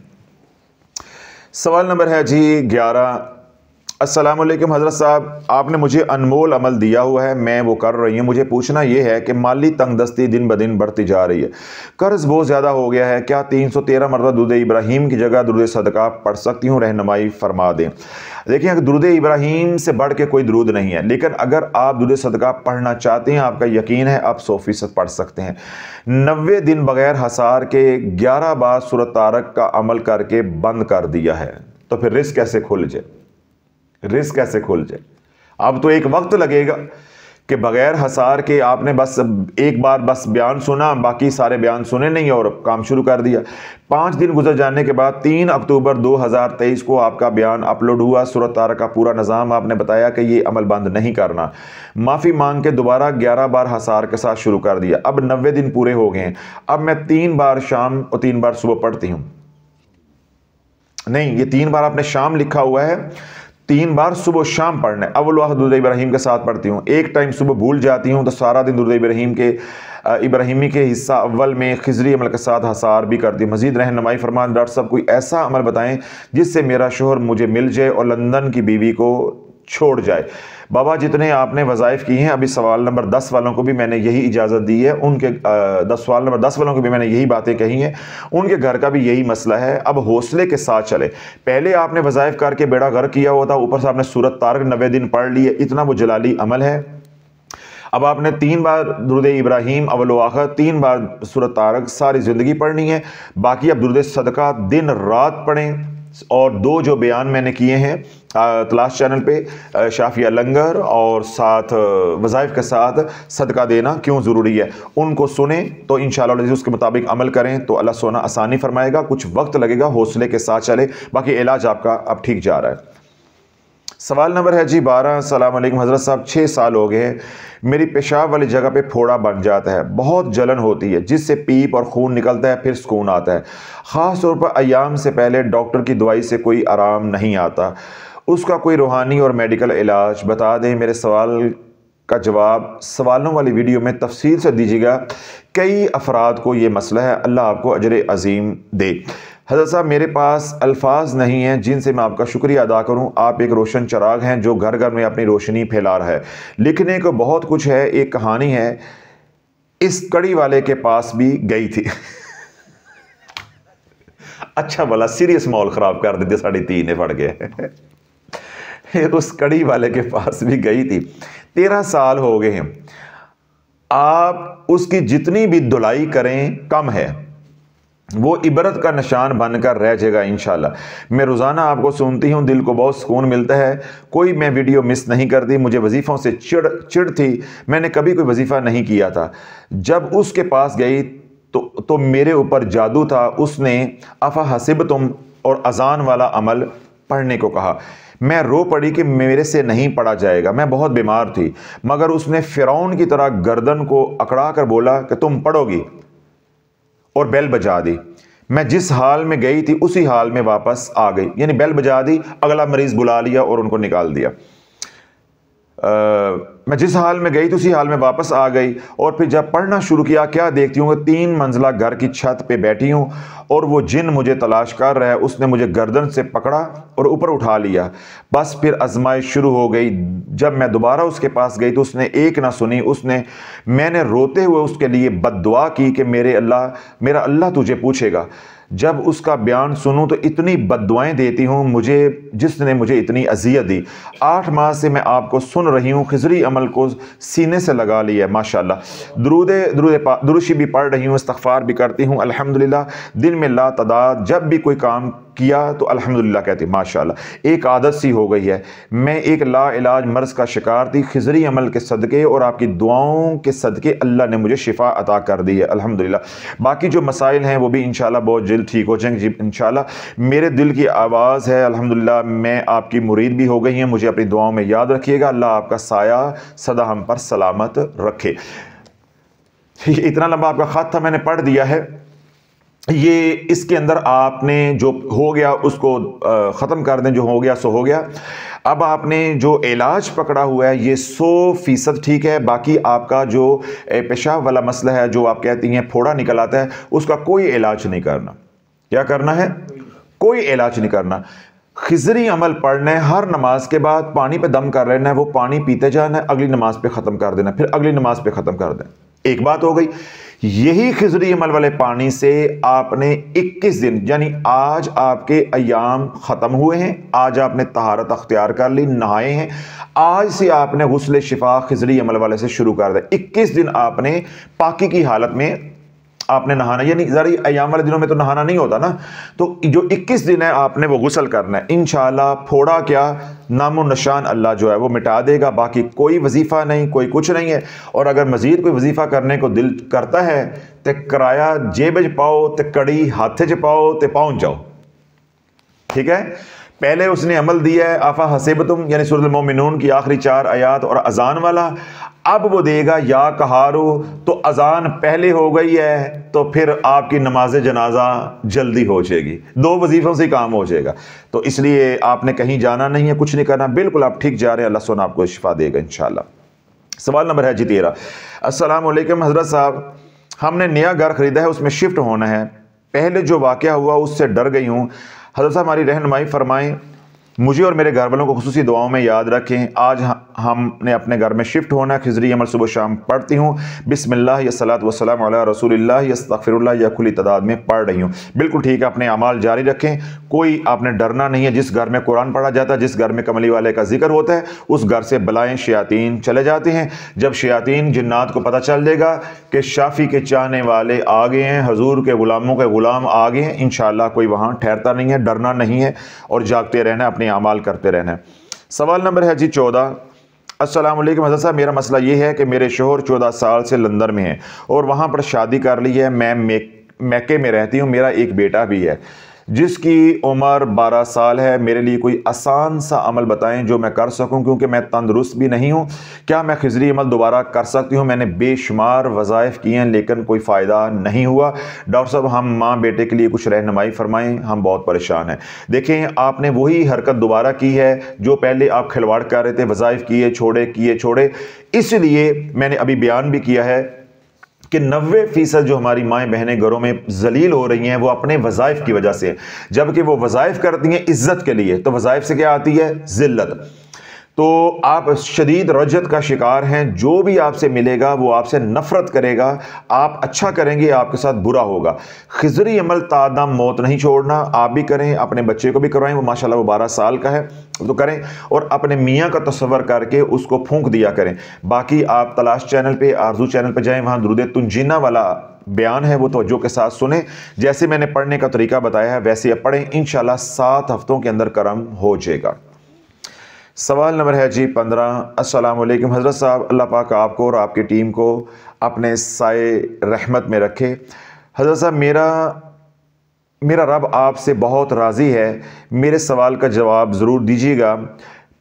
सवाल नंबर है जी ग्यारह असलम हज़रत साहब आपने मुझे अनमोल अमल दिया हुआ है मैं वो कर रही हूँ मुझे पूछना ये है कि माली तंगदस्ती दिन ब दिन बढ़ती जा रही है कर्ज़ बहुत ज़्यादा हो गया है क्या तीन सौ तेरह मरतबा दुर्द इब्राहिम की जगह दुरुद सदका पढ़ सकती हूँ रहनमाई फरमा दें देखिए अगर दुरुद इब्राहिम से बढ़ के कोई दरूद नहीं है लेकिन अगर आप दुरुद सदका पढ़ना चाहते हैं आपका यकीन है आप सौ फीसद पढ़ सकते हैं नबे दिन बगैर हसार के ग्यारह बार सुरत तारक का अमल करके बंद कर दिया है तो फिर रिस्क कैसे खुल जाए रिस कैसे खुल जाए अब तो एक वक्त लगेगा कि बगैर हसार के आपने बस एक बार बस बयान सुना बाकी सारे बयान सुने नहीं और काम शुरू कर दिया पाँच दिन गुजर जाने के बाद तीन अक्टूबर 2023 को आपका बयान अपलोड हुआ सूरत तारा का पूरा निज़ाम आपने बताया कि ये अमल बंद नहीं करना माफ़ी मांग के दोबारा ग्यारह बार हसार के साथ शुरू कर दिया अब नबे दिन पूरे हो गए हैं अब मैं तीन बार शाम और तीन बार सुबह पढ़ती हूँ नहीं ये तीन बार आपने शाम लिखा हुआ है तीन बार सुबह शाम पढ़ना है अवल दुर्द इब्राहिम के साथ पढ़ती हूँ एक टाइम सुबह भूल जाती हूँ तो सारा दिन दुर्द इब्राहिम के इब्राहिमी के हिस्सा अव्वल में खिजरी अमल के साथ हसार भी करती हूँ मजीद रहनमाई फरमान डॉक्टर साहब कोई ऐसा अमल बताएं जिससे मेरा शोहर मुझे मिल जाए और लंदन की बीवी को छोड़ जाए बाबा जितने आपने वज़ाइफ़ किए हैं अभी सवाल नंबर दस वालों को भी मैंने यही इजाज़त दी है उनके दस सवाल नंबर दस वालों को भी मैंने यही बातें कही हैं उनके घर का भी यही मसला है अब हौसले के साथ चले पहले आपने वज़ाइफ़ करके बेड़ा घर किया हुआ था ऊपर से आपने सूरत तारक नबे दिन पढ़ लिए इतना वो जलाली अमल है अब आपने तीन बार दुरुद इब्राहिम अवल आखर तीन बार सूरत तारक सारी ज़िंदगी पढ़नी है बाकी अब दुरुद सदका दिन रात पढ़ें और दो जो बयान मैंने किए हैं तलाश चैनल पे शाफिया लंगर और साथ वज़ाइफ के साथ सदका देना क्यों ज़रूरी है उनको सुने तो इन शाह उसके मुताबिक अमल करें तो अल्लाह सोना आसानी फरमाएगा कुछ वक्त लगेगा हौसले के साथ चले बाकी इलाज आपका अब ठीक जा रहा है सवाल नंबर है जी बारह सलाम हज़रत साहब छः साल हो गए हैं मेरी पेशाब वाली जगह पे फोड़ा बन जाता है बहुत जलन होती है जिससे पीप और खून निकलता है फिर सुकून आता है ख़ास तौर पर अयाम से पहले डॉक्टर की दवाई से कोई आराम नहीं आता उसका कोई रूहानी और मेडिकल इलाज बता दें मेरे सवाल का जवाब सवालों वाली वीडियो में तफसील से दीजिएगा कई अफराद को ये मसला है अल्लाह आपको अजर अजीम दे हजरत साहब मेरे पास अल्फाज नहीं हैं जिनसे मैं आपका शुक्रिया अदा करूं आप एक रोशन चराग हैं जो घर घर में अपनी रोशनी फैला रहा है लिखने को बहुत कुछ है एक कहानी है इस कड़ी वाले के पास भी गई थी अच्छा भला सीरियस माहौल ख़राब कर देते साढ़े तीन ने फट गए उस कड़ी वाले के पास भी गई थी तेरह साल हो गए हैं आप उसकी जितनी भी धुलाई करें कम है वो इबरत का निशान बनकर रह जाएगा इन मैं रोज़ाना आपको सुनती हूँ दिल को बहुत सुकून मिलता है कोई मैं वीडियो मिस नहीं करती मुझे वजीफ़ों से चिड़ चिड़ थी मैंने कभी कोई वजीफ़ा नहीं किया था जब उसके पास गई तो तो मेरे ऊपर जादू था उसने अफा हसिब तुम और अजान वाला अमल पढ़ने को कहा मैं रो पड़ी कि मेरे से नहीं पढ़ा जाएगा मैं बहुत बीमार थी मगर उसने फ़िरौन की तरह गर्दन को अकड़ा कर बोला कि तुम पढ़ोगी और बेल बजा दी मैं जिस हाल में गई थी उसी हाल में वापस आ गई यानी बेल बजा दी अगला मरीज़ बुला लिया और उनको निकाल दिया मैं जिस हाल में गई तो उसी हाल में वापस आ गई और फिर जब पढ़ना शुरू किया क्या देखती हूँ तीन मंजिला घर की छत पे बैठी हूँ और वो जिन मुझे तलाश कर रहा है उसने मुझे गर्दन से पकड़ा और ऊपर उठा लिया बस फिर आजमाइश शुरू हो गई जब मैं दोबारा उसके पास गई तो उसने एक ना सुनी उसने मैंने रोते हुए उसके लिए बद की कि मेरे अल्लाह मेरा अल्लाह तुझे पूछेगा जब उसका बयान सुनूं तो इतनी बदवाएँ देती हूँ मुझे जिसने मुझे इतनी अजियत दी आठ माह से मैं आपको सुन रही हूँ खजरी अमल को सीने से लगा लिया माशाल्लाह माशा दरूद दुरुशी भी पढ़ रही हूँ इस्तफ़ार भी करती हूँ अलहमदिल्ला दिन में ला तदाद जब भी कोई काम किया तो अल्हम्दुलिल्लाह कहती माशाल्लाह एक आदत सी हो गई है मैं एक ला इलाज मर्ज़ का शिकार थी खिजरी अमल के सदक़े और आपकी दुआओं के सदक़े अल्लाह ने मुझे शिफा अता कर दी है अल्हम्दुलिल्लाह बाकी जो मसाइल हैं वो भी इन बहुत जल्द ठीक हो जाएंगे जी इन मेरे दिल की आवाज़ है अलहमदिल्ला मैं आपकी मुरीद भी हो गई हैं मुझे अपनी दुआओं में याद रखिएगा अल्लाह आपका साया सदा हम पर सलामत रखे इतना लंबा आपका ख़त था मैंने पढ़ दिया है ये इसके अंदर आपने जो हो गया उसको ख़त्म कर दें जो हो गया सो हो गया अब आपने जो इलाज पकड़ा हुआ है ये सौ फीसद ठीक है बाकी आपका जो पेशाब वाला मसला है जो आप कहती हैं फोड़ा निकल आता है उसका कोई इलाज नहीं करना क्या करना है कोई इलाज नहीं करना खिजरी अमल पढ़ना है हर नमाज के बाद पानी पे दम कर लेना है वो पानी पीते जाना है अगली नमाज पे ख़त्म कर देना फिर अगली नमाज पे ख़त्म कर देना एक बात हो गई यही खिजरी अमल वाले पानी से आपने 21 दिन यानी आज आपके अयाम ख़त्म हुए हैं आज आपने तहारत अख्तियार कर ली नहाए हैं आज से आपने गसल शिफा खिजरी अमल वाले से शुरू कर दिया 21 दिन आपने पाकि की हालत में आपने नहाना यानी जारी अयाम वाले दिनों में तो नहाना नहीं होता ना तो जो 21 दिन है आपने वो गुसल करना है इन शाला फोड़ा क्या नामो नशान अल्लाह जो है वो मिटा देगा बाकी कोई वजीफ़ा नहीं कोई कुछ नहीं है और अगर मज़ीद कोई वजीफ़ा करने को दिल करता है तो किराया जेब पाओ तो कड़ी हाथे च पाओ तो पहुँच जाओ ठीक है पहले उसने अमल दिया है आफा हसेब तुम यानी मोमिन की आखिरी चार आयात और अजान वाला अब वो देगा या कहारो तो अजान पहले हो गई है तो फिर आपकी नमाज जनाजा जल्दी हो जाएगी दो वजीफ़ों से काम हो जाएगा तो इसलिए आपने कहीं जाना नहीं है कुछ नहीं करना बिल्कुल आप ठीक जा रहे हैं अल्लाह सोना आपको शिफा देगा इन सवाल नंबर है जी तेरा असलकम हजरत साहब हमने नया घर ख़रीदा है उसमें शिफ्ट होना है पहले जो वाक़ हुआ उससे डर गई हूँ हजरत हमारी रहनमाई फरमाएँ मुझे और मेरे घर वालों को खसूसी दुआओं में याद रखें आज हमने अपने घर में शिफ्ट होना खिजरी अमल सुबह शाम पढ़ती हूँ बिसमिल्ल सलात वसलम रसूल तफ़िरल्ला या खुली तादाद में पढ़ रही हूँ बिल्कुल ठीक है अपने अमाल जारी रखें कोई आपने डरना नहीं है जिस घर में कुरान पढ़ा जाता है जिस घर में कमली वाले का जिक्र होता है उस घर से बलाएँ शयातीन चले जाते हैं जब शयातीन जन्नात को पता चल देगा कि शाफ़ी के चाहने वाले आ गए हैं हजूर के ग़ुलामों के ग़ुलाम आ गए हैं इन कोई वहाँ ठहरता नहीं है डरना नहीं है और जागते रहना अपने अमाल करते रहना सवाल नंबर है जी चौदह अस्सलाम वालेकुम हजरत साहब मेरा मसला ये है कि मेरे शोहर चौदह साल से लंदन में हैं और वहाँ पर शादी कर ली है मैं मेक मैके में रहती हूँ मेरा एक बेटा भी है जिसकी उम्र 12 साल है मेरे लिए कोई आसान सा अमल बताएं जो मैं कर सकूं क्योंकि मैं तंदुरुस्त भी नहीं हूं क्या मैं खिजरी अमल दोबारा कर सकती हूं मैंने बेशुमार वज़ाइफ किए हैं लेकिन कोई फ़ायदा नहीं हुआ डॉक्टर साहब हम माँ बेटे के लिए कुछ रहनमाई फरमाएँ हम बहुत परेशान हैं देखें आपने वही हरकत दोबारा की है जो पहले आप खिलवाड़ कर रहे थे वज़ाइफ किए छोड़े किए छोड़े इसलिए मैंने अभी बयान भी किया है कि नबे फ़ीसद जो हमारी माएँ बहनें घरों में जलील हो रही हैं वो अपने वज़ाइफ़ की वजह से जबकि वो वज़ाइफ़ करती हैं इज़्ज़त के लिए तो वज़ाइफ़ से क्या आती है ज़िल्लत तो आप शदीद रजत का शिकार हैं जो भी आपसे मिलेगा वो आपसे नफ़रत करेगा आप अच्छा करेंगे आपके साथ बुरा होगा खजरी अमल तादाम मौत नहीं छोड़ना आप भी करें अपने बच्चे को भी करवाएं वो माशाल्लाह वो बारह साल का है तो करें और अपने मियाँ का तस्वर करके उसको फूंक दिया करें बाकी आप तलाश चैनल पर आरजू चैनल पर जाएँ वहाँ दुरुदे तुंजीना वाला बयान है वो तोज्जो के साथ सुने जैसे मैंने पढ़ने का तरीका बताया है वैसे आप पढ़ें इन सात हफ़्तों के अंदर करम हो जाएगा सवाल नंबर है जी पंद्रह वालेकुम हज़रत साहब अल्लाह पाक आपको और आपकी टीम को अपने साय रहमत में रखे हज़रत साहब मेरा मेरा रब आपसे बहुत राज़ी है मेरे सवाल का जवाब ज़रूर दीजिएगा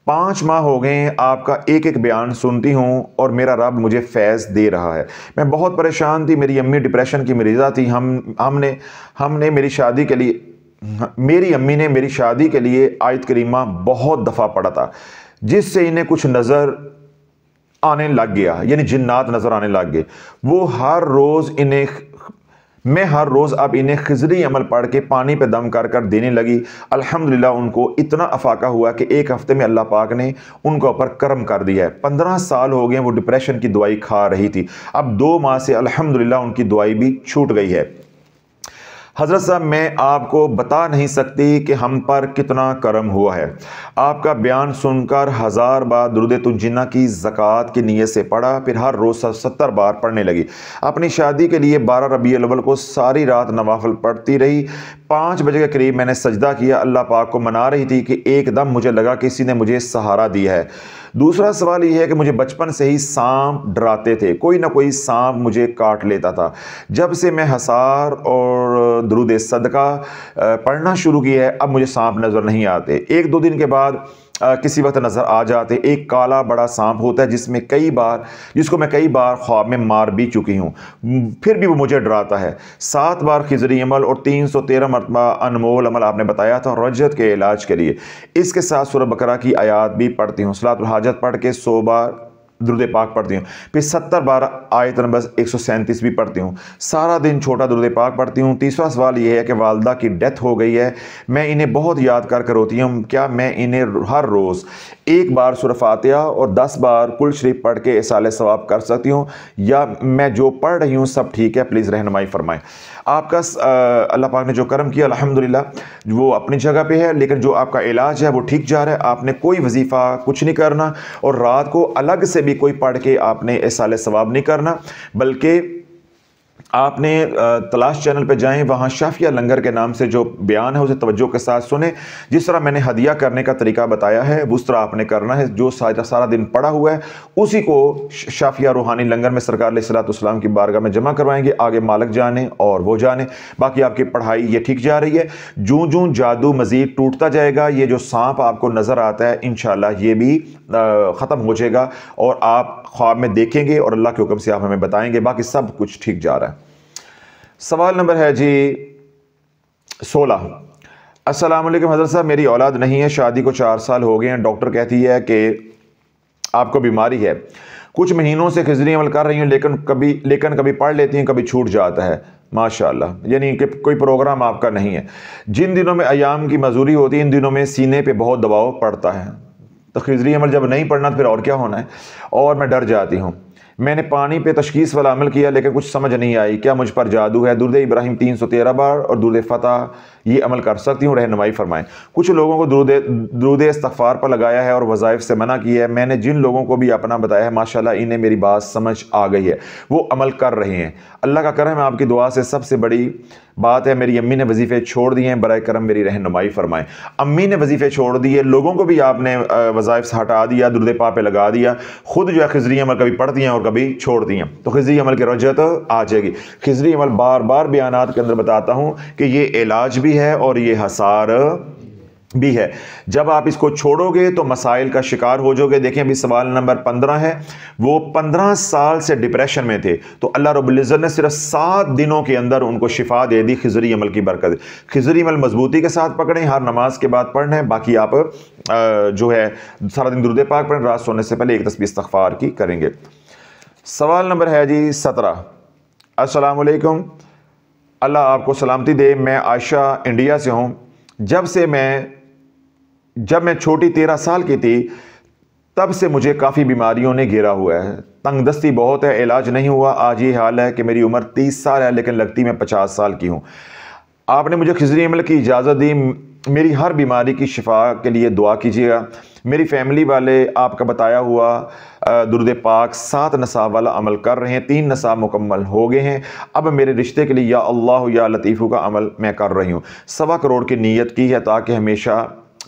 पाँच माह हो गए आपका एक एक बयान सुनती हूँ और मेरा रब मुझे फैज़ दे रहा है मैं बहुत परेशान थी मेरी अम्मी डिप्रेशन की मरीज़ा थी हम हमने हमने मेरी शादी के लिए मेरी अम्मी ने मेरी शादी के लिए आयत करीमा बहुत दफ़ा पढ़ा था जिससे इन्हें कुछ नज़र आने लग गया यानी जिन्नात नज़र आने लग गए वो हर रोज़ इन्हें मैं हर रोज़ अब इन्हें खजरी अमल पढ़ के पानी पे दम कर कर देने लगी अल्हम्दुलिल्लाह उनको इतना अफाका हुआ कि एक हफ़्ते में अल्लाह पाक ने उनके ऊपर कर्म कर दिया है पंद्रह साल हो गए वो डिप्रेशन की दवाई खा रही थी अब दो माह से अल्हम्दुलिल्लाह उनकी दवाई भी छूट गई है हज़रत साहब मैं आपको बता नहीं सकती कि हम पर कितना करम हुआ है आपका बयान सुनकर हज़ार बार दुरुद तुंजना की ज़क़़त की नीयत से पढ़ा फिर हर रोज़ सत्तर बार पढ़ने लगी अपनी शादी के लिए बारह रबी अलवल को सारी रात नवाफल पढ़ती रही पाँच बजे के करीब मैंने सजदा किया अल्लाह पाक को मना रही थी कि एकदम मुझे लगा किसी ने मुझे सहारा दिया है दूसरा सवाल यह है कि मुझे बचपन से ही सांप डराते थे कोई ना कोई सांप मुझे काट लेता था जब से मैं हसार और दरुद सदका पढ़ना शुरू किया है अब मुझे सांप नज़र नहीं आते एक दो दिन के बाद आ, किसी वक्त नज़र आ जाते एक काला बड़ा सांप होता है जिसमें कई बार जिसको मैं कई बार ख्वाब में मार भी चुकी हूँ फिर भी वो मुझे डराता है सात बार खिजरी अमल और तीन सौ तेरह मरतबा अनमोल अमल आपने बताया था रजत के इलाज के लिए इसके साथ सूरह बकरा की आयात भी पढ़ती हूँ सलातुल हाजत पढ़ के सो बार दुरुद पाक पढ़ती हूँ फिर सत्तर बार आयत नंबर एक सौ सैंतीस भी पढ़ती हूँ सारा दिन छोटा दुर्द पाक पढ़ती हूँ तीसरा सवाल ये है कि वालदा की डेथ हो गई है मैं इन्हें बहुत याद कर कर होती हूँ क्या मैं इन्हें हर रोज़ एक बार सुरफातिया और दस बार कुल शरीफ पढ़ के इसाल सवाब कर सकती हूँ या मैं जो पढ़ रही हूँ सब ठीक है प्लीज़ रहनमाई फरमाएँ आपका अल्लाह पाक ने जो कर्म किया अलहमदिल्ला वो अपनी जगह पे है लेकिन जो आपका इलाज है वो ठीक जा रहा है आपने कोई वजीफ़ा कुछ नहीं करना और रात को अलग से भी कोई पढ़ के आपने इसाल सवाब नहीं करना बल्कि आपने तलाश चैनल पर जाएं वहाँ शाफिया लंगर के नाम से जो बयान है उसे तवज्जो के साथ सुने जिस तरह मैंने हदिया करने का तरीका बताया है उस तरह आपने करना है जो सारा सारा दिन पड़ा हुआ है उसी को शाफिया रूहानी लंगर में सरकार सलाम की बारगाह में जमा करवाएंगे आगे मालक जाने और वो जाने बाकी आपकी पढ़ाई ये ठीक जा रही है जूँ जूँ जादू मज़ीद टूटता जाएगा ये जो सांप आपको नज़र आता है इन ये भी ख़त्म हो जाएगा और आप ख्वाब में देखेंगे और अल्लाह के हुक्म से आप हमें बताएंगे बाकी सब कुछ ठीक जा रहा है सवाल नंबर है जी सोलह अस्सलाम वालेकुम हजरत साहब मेरी औलाद नहीं है शादी को चार साल हो गए हैं डॉक्टर कहती है कि आपको बीमारी है कुछ महीनों से खिजरी अमल कर रही हूँ लेकिन कभी लेकिन कभी पढ़ लेती हैं कभी छूट जाता है माशाल्लाह यानी कि कोई प्रोग्राम आपका नहीं है जिन दिनों में अयाम की मजूरी होती है इन दिनों में सीने पे बहुत दबाव पड़ता है तो खजरी अमल जब नहीं पढ़ना तो फिर और क्या होना है और मैं डर जाती हूँ मैंने पानी पे तशीस वाला अमल किया लेकिन कुछ समझ नहीं आई क्या मुझ पर जादू है दुर्द इब्राहिम तीन सौ तेरह बार और दुर्द फतेह ये अमल कर सकती हूँ रहनमाई फरमाएं कुछ लोगों को दुरुदे दुरुदे इस्तफ़ार पर लगाया है और वज़ाइफ से मना किया है मैंने जिन लोगों को भी अपना बताया है माशाल्लाह इन्हें मेरी बात समझ आ गई है वो अमल कर रहे हैं अल्लाह का करम आपकी दुआ से सबसे बड़ी बात है मेरी अम्मी ने वजीफ़े छोड़ दिए हैं बर करम मेरी रहनमाई फरमाएं अम्मी ने वजीफ़े छोड़ दिए लोगों को भी आपने वज़ाइफ से हटा दिया दुर्द पा पे लगा दिया खुद जो है खजरी अमल कभी पढ़ती हैं और कभी छोड़ती हैं तो खजरी अमल की रजत आ जाएगी खजरी अमल बार बार बयान के अंदर बताता हूँ कि ये इलाज भी भी है और ये हसार भी है जब आप इसको छोड़ोगे तो मसाइल का शिकार हो जाओगे देखें अभी सवाल नंबर पंद्रह है वो पंद्रह साल से डिप्रेशन में थे तो अल्लाह रबुल्ज़त ने सिर्फ सात दिनों के अंदर उनको शिफा दे दी खिजरी अमल की बरकत खिजरी अमल मजबूती के साथ पकड़ें हर नमाज के बाद पढ़ना है बाकी आप जो है सारा दिन दुरुद पाक पढ़ें रात सोने से पहले एक तस्वीर इस्तफ़ार की करेंगे सवाल नंबर है जी सत्रह असलकम अल्लाह आपको सलामती दे मैं आयशा इंडिया से हूँ जब से मैं जब मैं छोटी तेरह साल की थी तब से मुझे काफ़ी बीमारियों ने घेरा हुआ है तंगदस्ती बहुत है इलाज नहीं हुआ आज ये हाल है कि मेरी उम्र तीस साल है लेकिन लगती मैं पचास साल की हूँ आपने मुझे खिजरी अमल की इजाज़त दी मेरी हर बीमारी की शिफा के लिए दुआ कीजिएगा मेरी फैमिली वाले आपका बताया हुआ दुरुद पाक सात नसाब वाला अमल कर रहे हैं तीन नसाब मुकम्मल हो गए हैं अब मेरे रिश्ते के लिए या अल्लाह या लतीफ़ू का अमल मैं कर रही हूँ सवा करोड़ की नीयत की है ताकि हमेशा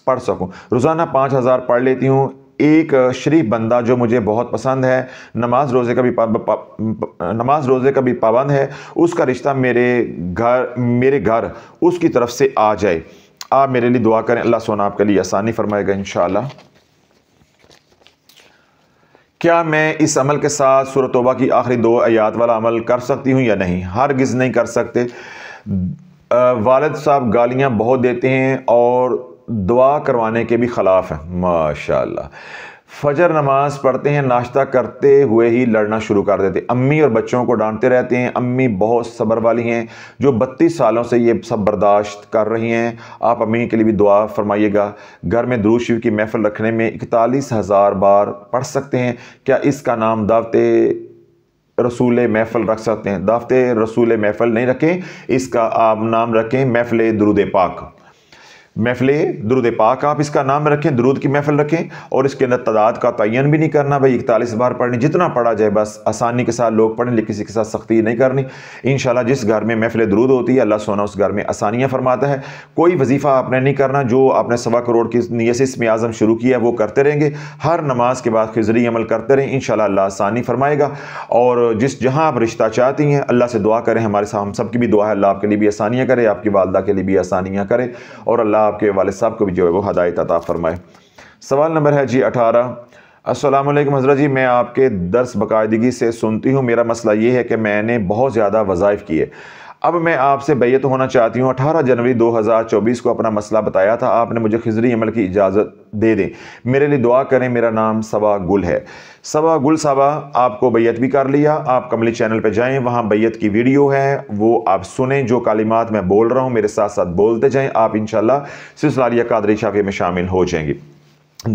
पढ़ सकूँ रोज़ाना पाँच हज़ार पढ़ लेती हूँ एक शरीफ बंदा जो मुझे बहुत पसंद है नमाज रोज़े का भी पा, पा, पा, नमाज रोज़े का भी पाबंद है उसका रिश्ता मेरे घर मेरे घर उसकी तरफ से आ जाए आप मेरे लिए दुआ करें अल्लाह सोना आपके लिए आसानी फरमाएगा इन क्या मैं इस अमल के साथ सूरत की आखिरी दो आयात वाला अमल कर सकती हूँ या नहीं हर गिज नहीं कर सकते वालद साहब गालियाँ बहुत देते हैं और दुआ करवाने के भी ख़िलाफ़ हैं माशाल्लाह फजर नमाज पढ़ते हैं नाश्ता करते हुए ही लड़ना शुरू कर देते अम्मी और बच्चों को डांटते रहते हैं अम्मी बहुत सब्र वाली हैं जो बत्तीस सालों से ये सब बर्दाश्त कर रही हैं आप अम्मी के लिए भी दुआ फरमाइएगा घर में द्रू शिव की महफल रखने में इकतालीस हज़ार बार पढ़ सकते हैं क्या इसका नाम दावत रसूल महफल रख सकते हैं दावत रसूल महफल नहीं रखें इसका आप नाम रखें महफल दरुद पाक महफ़िले दरुद पाक आप इसका नाम रखें दरूद की महफिल रखें और इसके अंदर तादाद का तयन भी नहीं करना भाई इकतालीस बार पढ़नी जितना पढ़ा जाए बस आसानी के साथ लोग पढ़ें लेकिन किसी के साथ सख्ती नहीं करनी इन जिस घर में महफिल दरूद होती है अल्लाह सोना उस घर में आसानियाँ फरमाता है कोई वजीफ़ा आपने नहीं करना जो आपने सवा करोड़ की नीयत इसमें आज़म शुरू किया है वो करते रहेंगे हर नमाज के बाद खजरी अमल करते रहें इन अल्लाह आसानी फरमाएगा और जिस जहाँ आप रिश्ता चाहती हैं अल्लाह से दुआ करें हमारे साथ हम सब की भी दुआ है अल्लाह आपके लिए भी आसानियाँ करे आपकी वालदा के लिए भी आसानियाँ करे और अल्लाह आपके वाल साहब को भी जो है वो हदायत अता फ़रमाए सवाल नंबर है जी अठारह असलम हजरत जी मैं आपके दर्स बाकायदगी से सुनती हूँ मेरा मसला ये है कि मैंने बहुत ज़्यादा वज़ाइफ़ किए अब मैं आपसे बैत होना चाहती हूँ 18 जनवरी 2024 को अपना मसला बताया था आपने मुझे खजरी अमल की इजाज़त दे दें मेरे लिए दुआ करें मेरा नाम सवा गुल है सवा गुल साबा आपको बैत भी कर लिया आप कमली चैनल पर जाएँ वहाँ बैत की वीडियो है वो आप सुने जो कालीमात मैं बोल रहा हूँ मेरे साथ साथ बोलते जाएँ आप इन शाह सिलसिलारिया कादरी शाफी में शामिल हो जाएंगे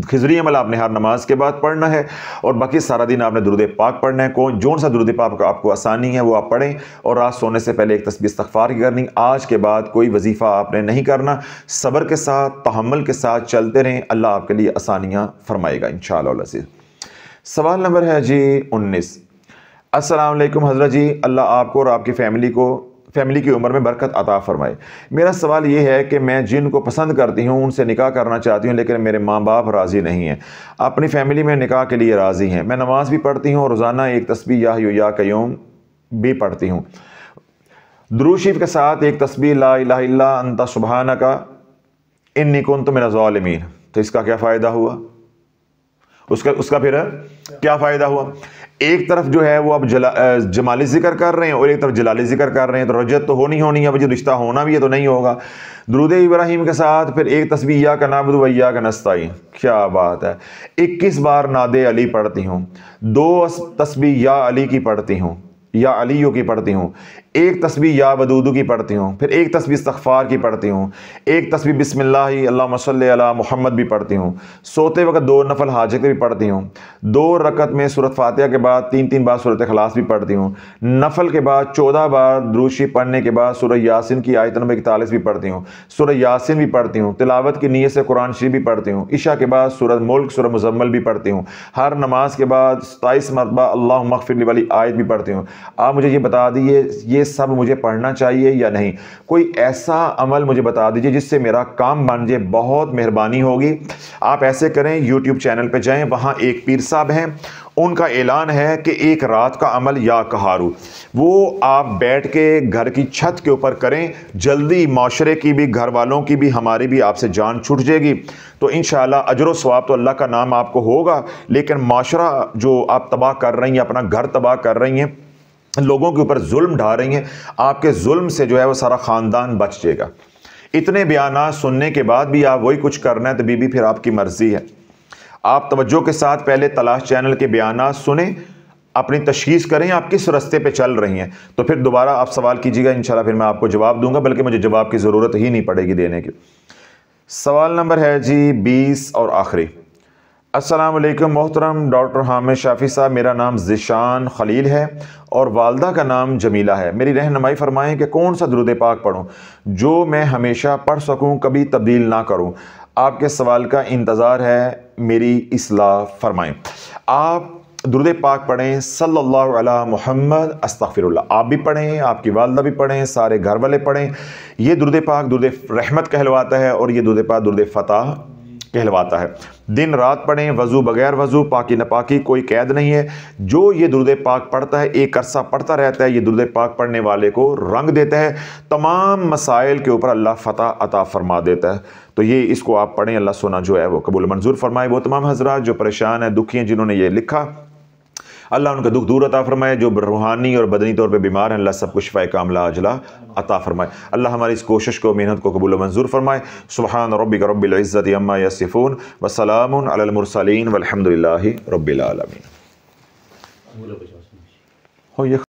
खिजरी अमल आपने हर नमाज के बाद पढ़ना है और बाकी सारा दिन आपने दुरुद पाक पढ़ना है कौन जौन सा दुरुद पाक आपको आसानी है वो आप पढ़ें और रात सोने से पहले एक तस्वीर तखफार की करनी आज के बाद कोई वजीफ़ा आपने नहीं करना सब्र के साथ तहमल के साथ चलते रहें अल्लाह आपके लिए आसानियाँ फरमाएगा इन शजीज़ सवाल नंबर है जी उन्नीस असलकम हजरत जी अल्लाह आपको और आपकी फ़ैमिली को फैमिली की उम्र में बरकत अता फरमाए मेरा सवाल ये है कि मैं जिनको पसंद करती हूँ उनसे निकाह करना चाहती हूँ लेकिन मेरे माँ बाप राज़ी नहीं हैं अपनी फैमिली में निकाह के लिए राज़ी हैं मैं नमाज़ भी पढ़ती हूँ रोज़ाना एक तस्वीर या यू या क्यूम भी पढ़ती हूँ द्रूशीफ के साथ एक तस्वीर ला इला अंता सुबहाना का इन निकुन तो मेरा ालमीन तो इसका क्या फ़ायदा हुआ उसका उसका फिर क्या फ़ायदा हुआ एक तरफ जो है वो आप जला जमाली ज़िक्र कर रहे हैं और एक तरफ जलाली ज़िक्र कर रहे हैं तो रजत तो होनी होनी है मुझे रिश्ता होना भी है तो नहीं होगा दरुद इब्राहिम के साथ फिर एक तस्वीर या का नाम या का नस्ताई क्या बात है इक्कीस बार नादे अली पढ़ती हूँ दो तस्वीर या अली की पढ़ती हूँ या अलियों की पढ़ती हूँ एक तस्वीर या बदूदू की पढ़ती हूँ फिर एक तस्वीर सखफ़ार की पढ़ती हूँ एक तस्वीर बिसमिल्ला मसल मोहम्मद भी पढ़ती हूँ सोते वक्त दो नफल हाजत भी पढ़ती हूँ दो रकत में सूरत फातह के बाद तीन तीन बार सूरत खलास भी पढ़ती हूँ नफल के बाद चौदह बार द्रूशी पढ़ने के बाद सूर यासिन की आयत नंबर इकतालीस भी पढ़ती हूँ सूर यासिन भी पढ़ती हूँ तिलावत की नीयत से कुरान शरीफ भी पढ़ती हूँ ईशा के बाद सूरत मुल्क सूरत मुजम्मल भी पढ़ती हूँ हर नमाज के बाद सताईस मरतबा अल्लाह मखफिर वाली आयत भी पढ़ती हूँ आप मुझे ये बता दीजिए ये सब मुझे पढ़ना चाहिए या नहीं कोई ऐसा अमल मुझे बता दीजिए जिससे मेरा काम बन जाए बहुत मेहरबानी होगी आप ऐसे करें यूट्यूब चैनल पर जाएँ वहाँ एक पीर साहब हैं उनका ऐलान है कि एक रात का अमल या कहारू वो आप बैठ के घर की छत के ऊपर करें जल्दी माशरे की भी घर वालों की भी हमारी भी आपसे जान छूट जाएगी तो इन अजर स्वाब तो अल्लाह का नाम आपको होगा लेकिन माशरा जो आप तबाह कर रही हैं अपना घर तबाह कर रही हैं लोगों के ऊपर जुल्म ढा रही हैं आपके जुल्म से जो है वो सारा ख़ानदान बच जाएगा इतने बयान सुनने के बाद भी आप वही कुछ करना है तो बीबी फिर आपकी मर्ज़ी है आप तवज्जो के साथ पहले तलाश चैनल के बयान सुने अपनी तशीस करें आप किस रस्ते पे चल रही हैं तो फिर दोबारा आप सवाल कीजिएगा इंशाल्लाह फिर मैं आपको जवाब दूंगा बल्कि मुझे जवाब की ज़रूरत ही नहीं पड़ेगी देने की सवाल नंबर है जी बीस और आखिरी असलम मोहतरम डॉक्टर हामिद शाफ़ी साहब मेरा नाम ज़िशान खलील है और वालदा का नाम जमीला है मेरी रहनमाई फरमाएं कि कौन सा दरुद पाक पढ़ूँ जो मैं हमेशा पढ़ सकूँ कभी तब्दील ना करूँ आपके सवाल का इंतज़ार है मेरी असलाह फरमाएं आप दुरुद पाक पढ़ें सल्लल्लाहु अला मोहम्मद अस्तफ़िरुल्ला आप भी पढ़ें आपकी वालदा भी पढ़ें सारे घर वाले पढ़ें ये दुरुद पाक दुरुद रहमत कहलवाता है और ये दुरुद पाक दुरुद फ़तह कहलवाता है दिन रात पढ़ें वज़ू बगैर वज़ू पाकि नपाकी कोई कैद नहीं है जो ये दुर्द पाक पढ़ता है एक अरसा पढ़ता रहता है ये दुर्द पाक पढ़ने वाले को रंग देता है तमाम मसाइल के ऊपर अल्लाह फ़तः अता फरमा देता है तो ये इसको आप पढ़ें अल्लाह सोना जो है वो कबूल मंजूर फरमाए वो तमाम हजरा जो परेशान है दुखी हैं जिन्होंने ये लिखा अल्लाह उनका दुख दूर अता फरमाए जो रूहानी और बदनी तौर पर बीमार हैं अल्लाह सब कुछ फ़ाय कामला अजला अता फरमाए अल्लाह हमारी इस कोशिश को मेहनत को कबूल मंजूर फरमाए सुबहान रबी का रबिल्ज़त अम्मा यसफ़ून वसलाम अलमरसलिन वलहमदिल्ला हो ये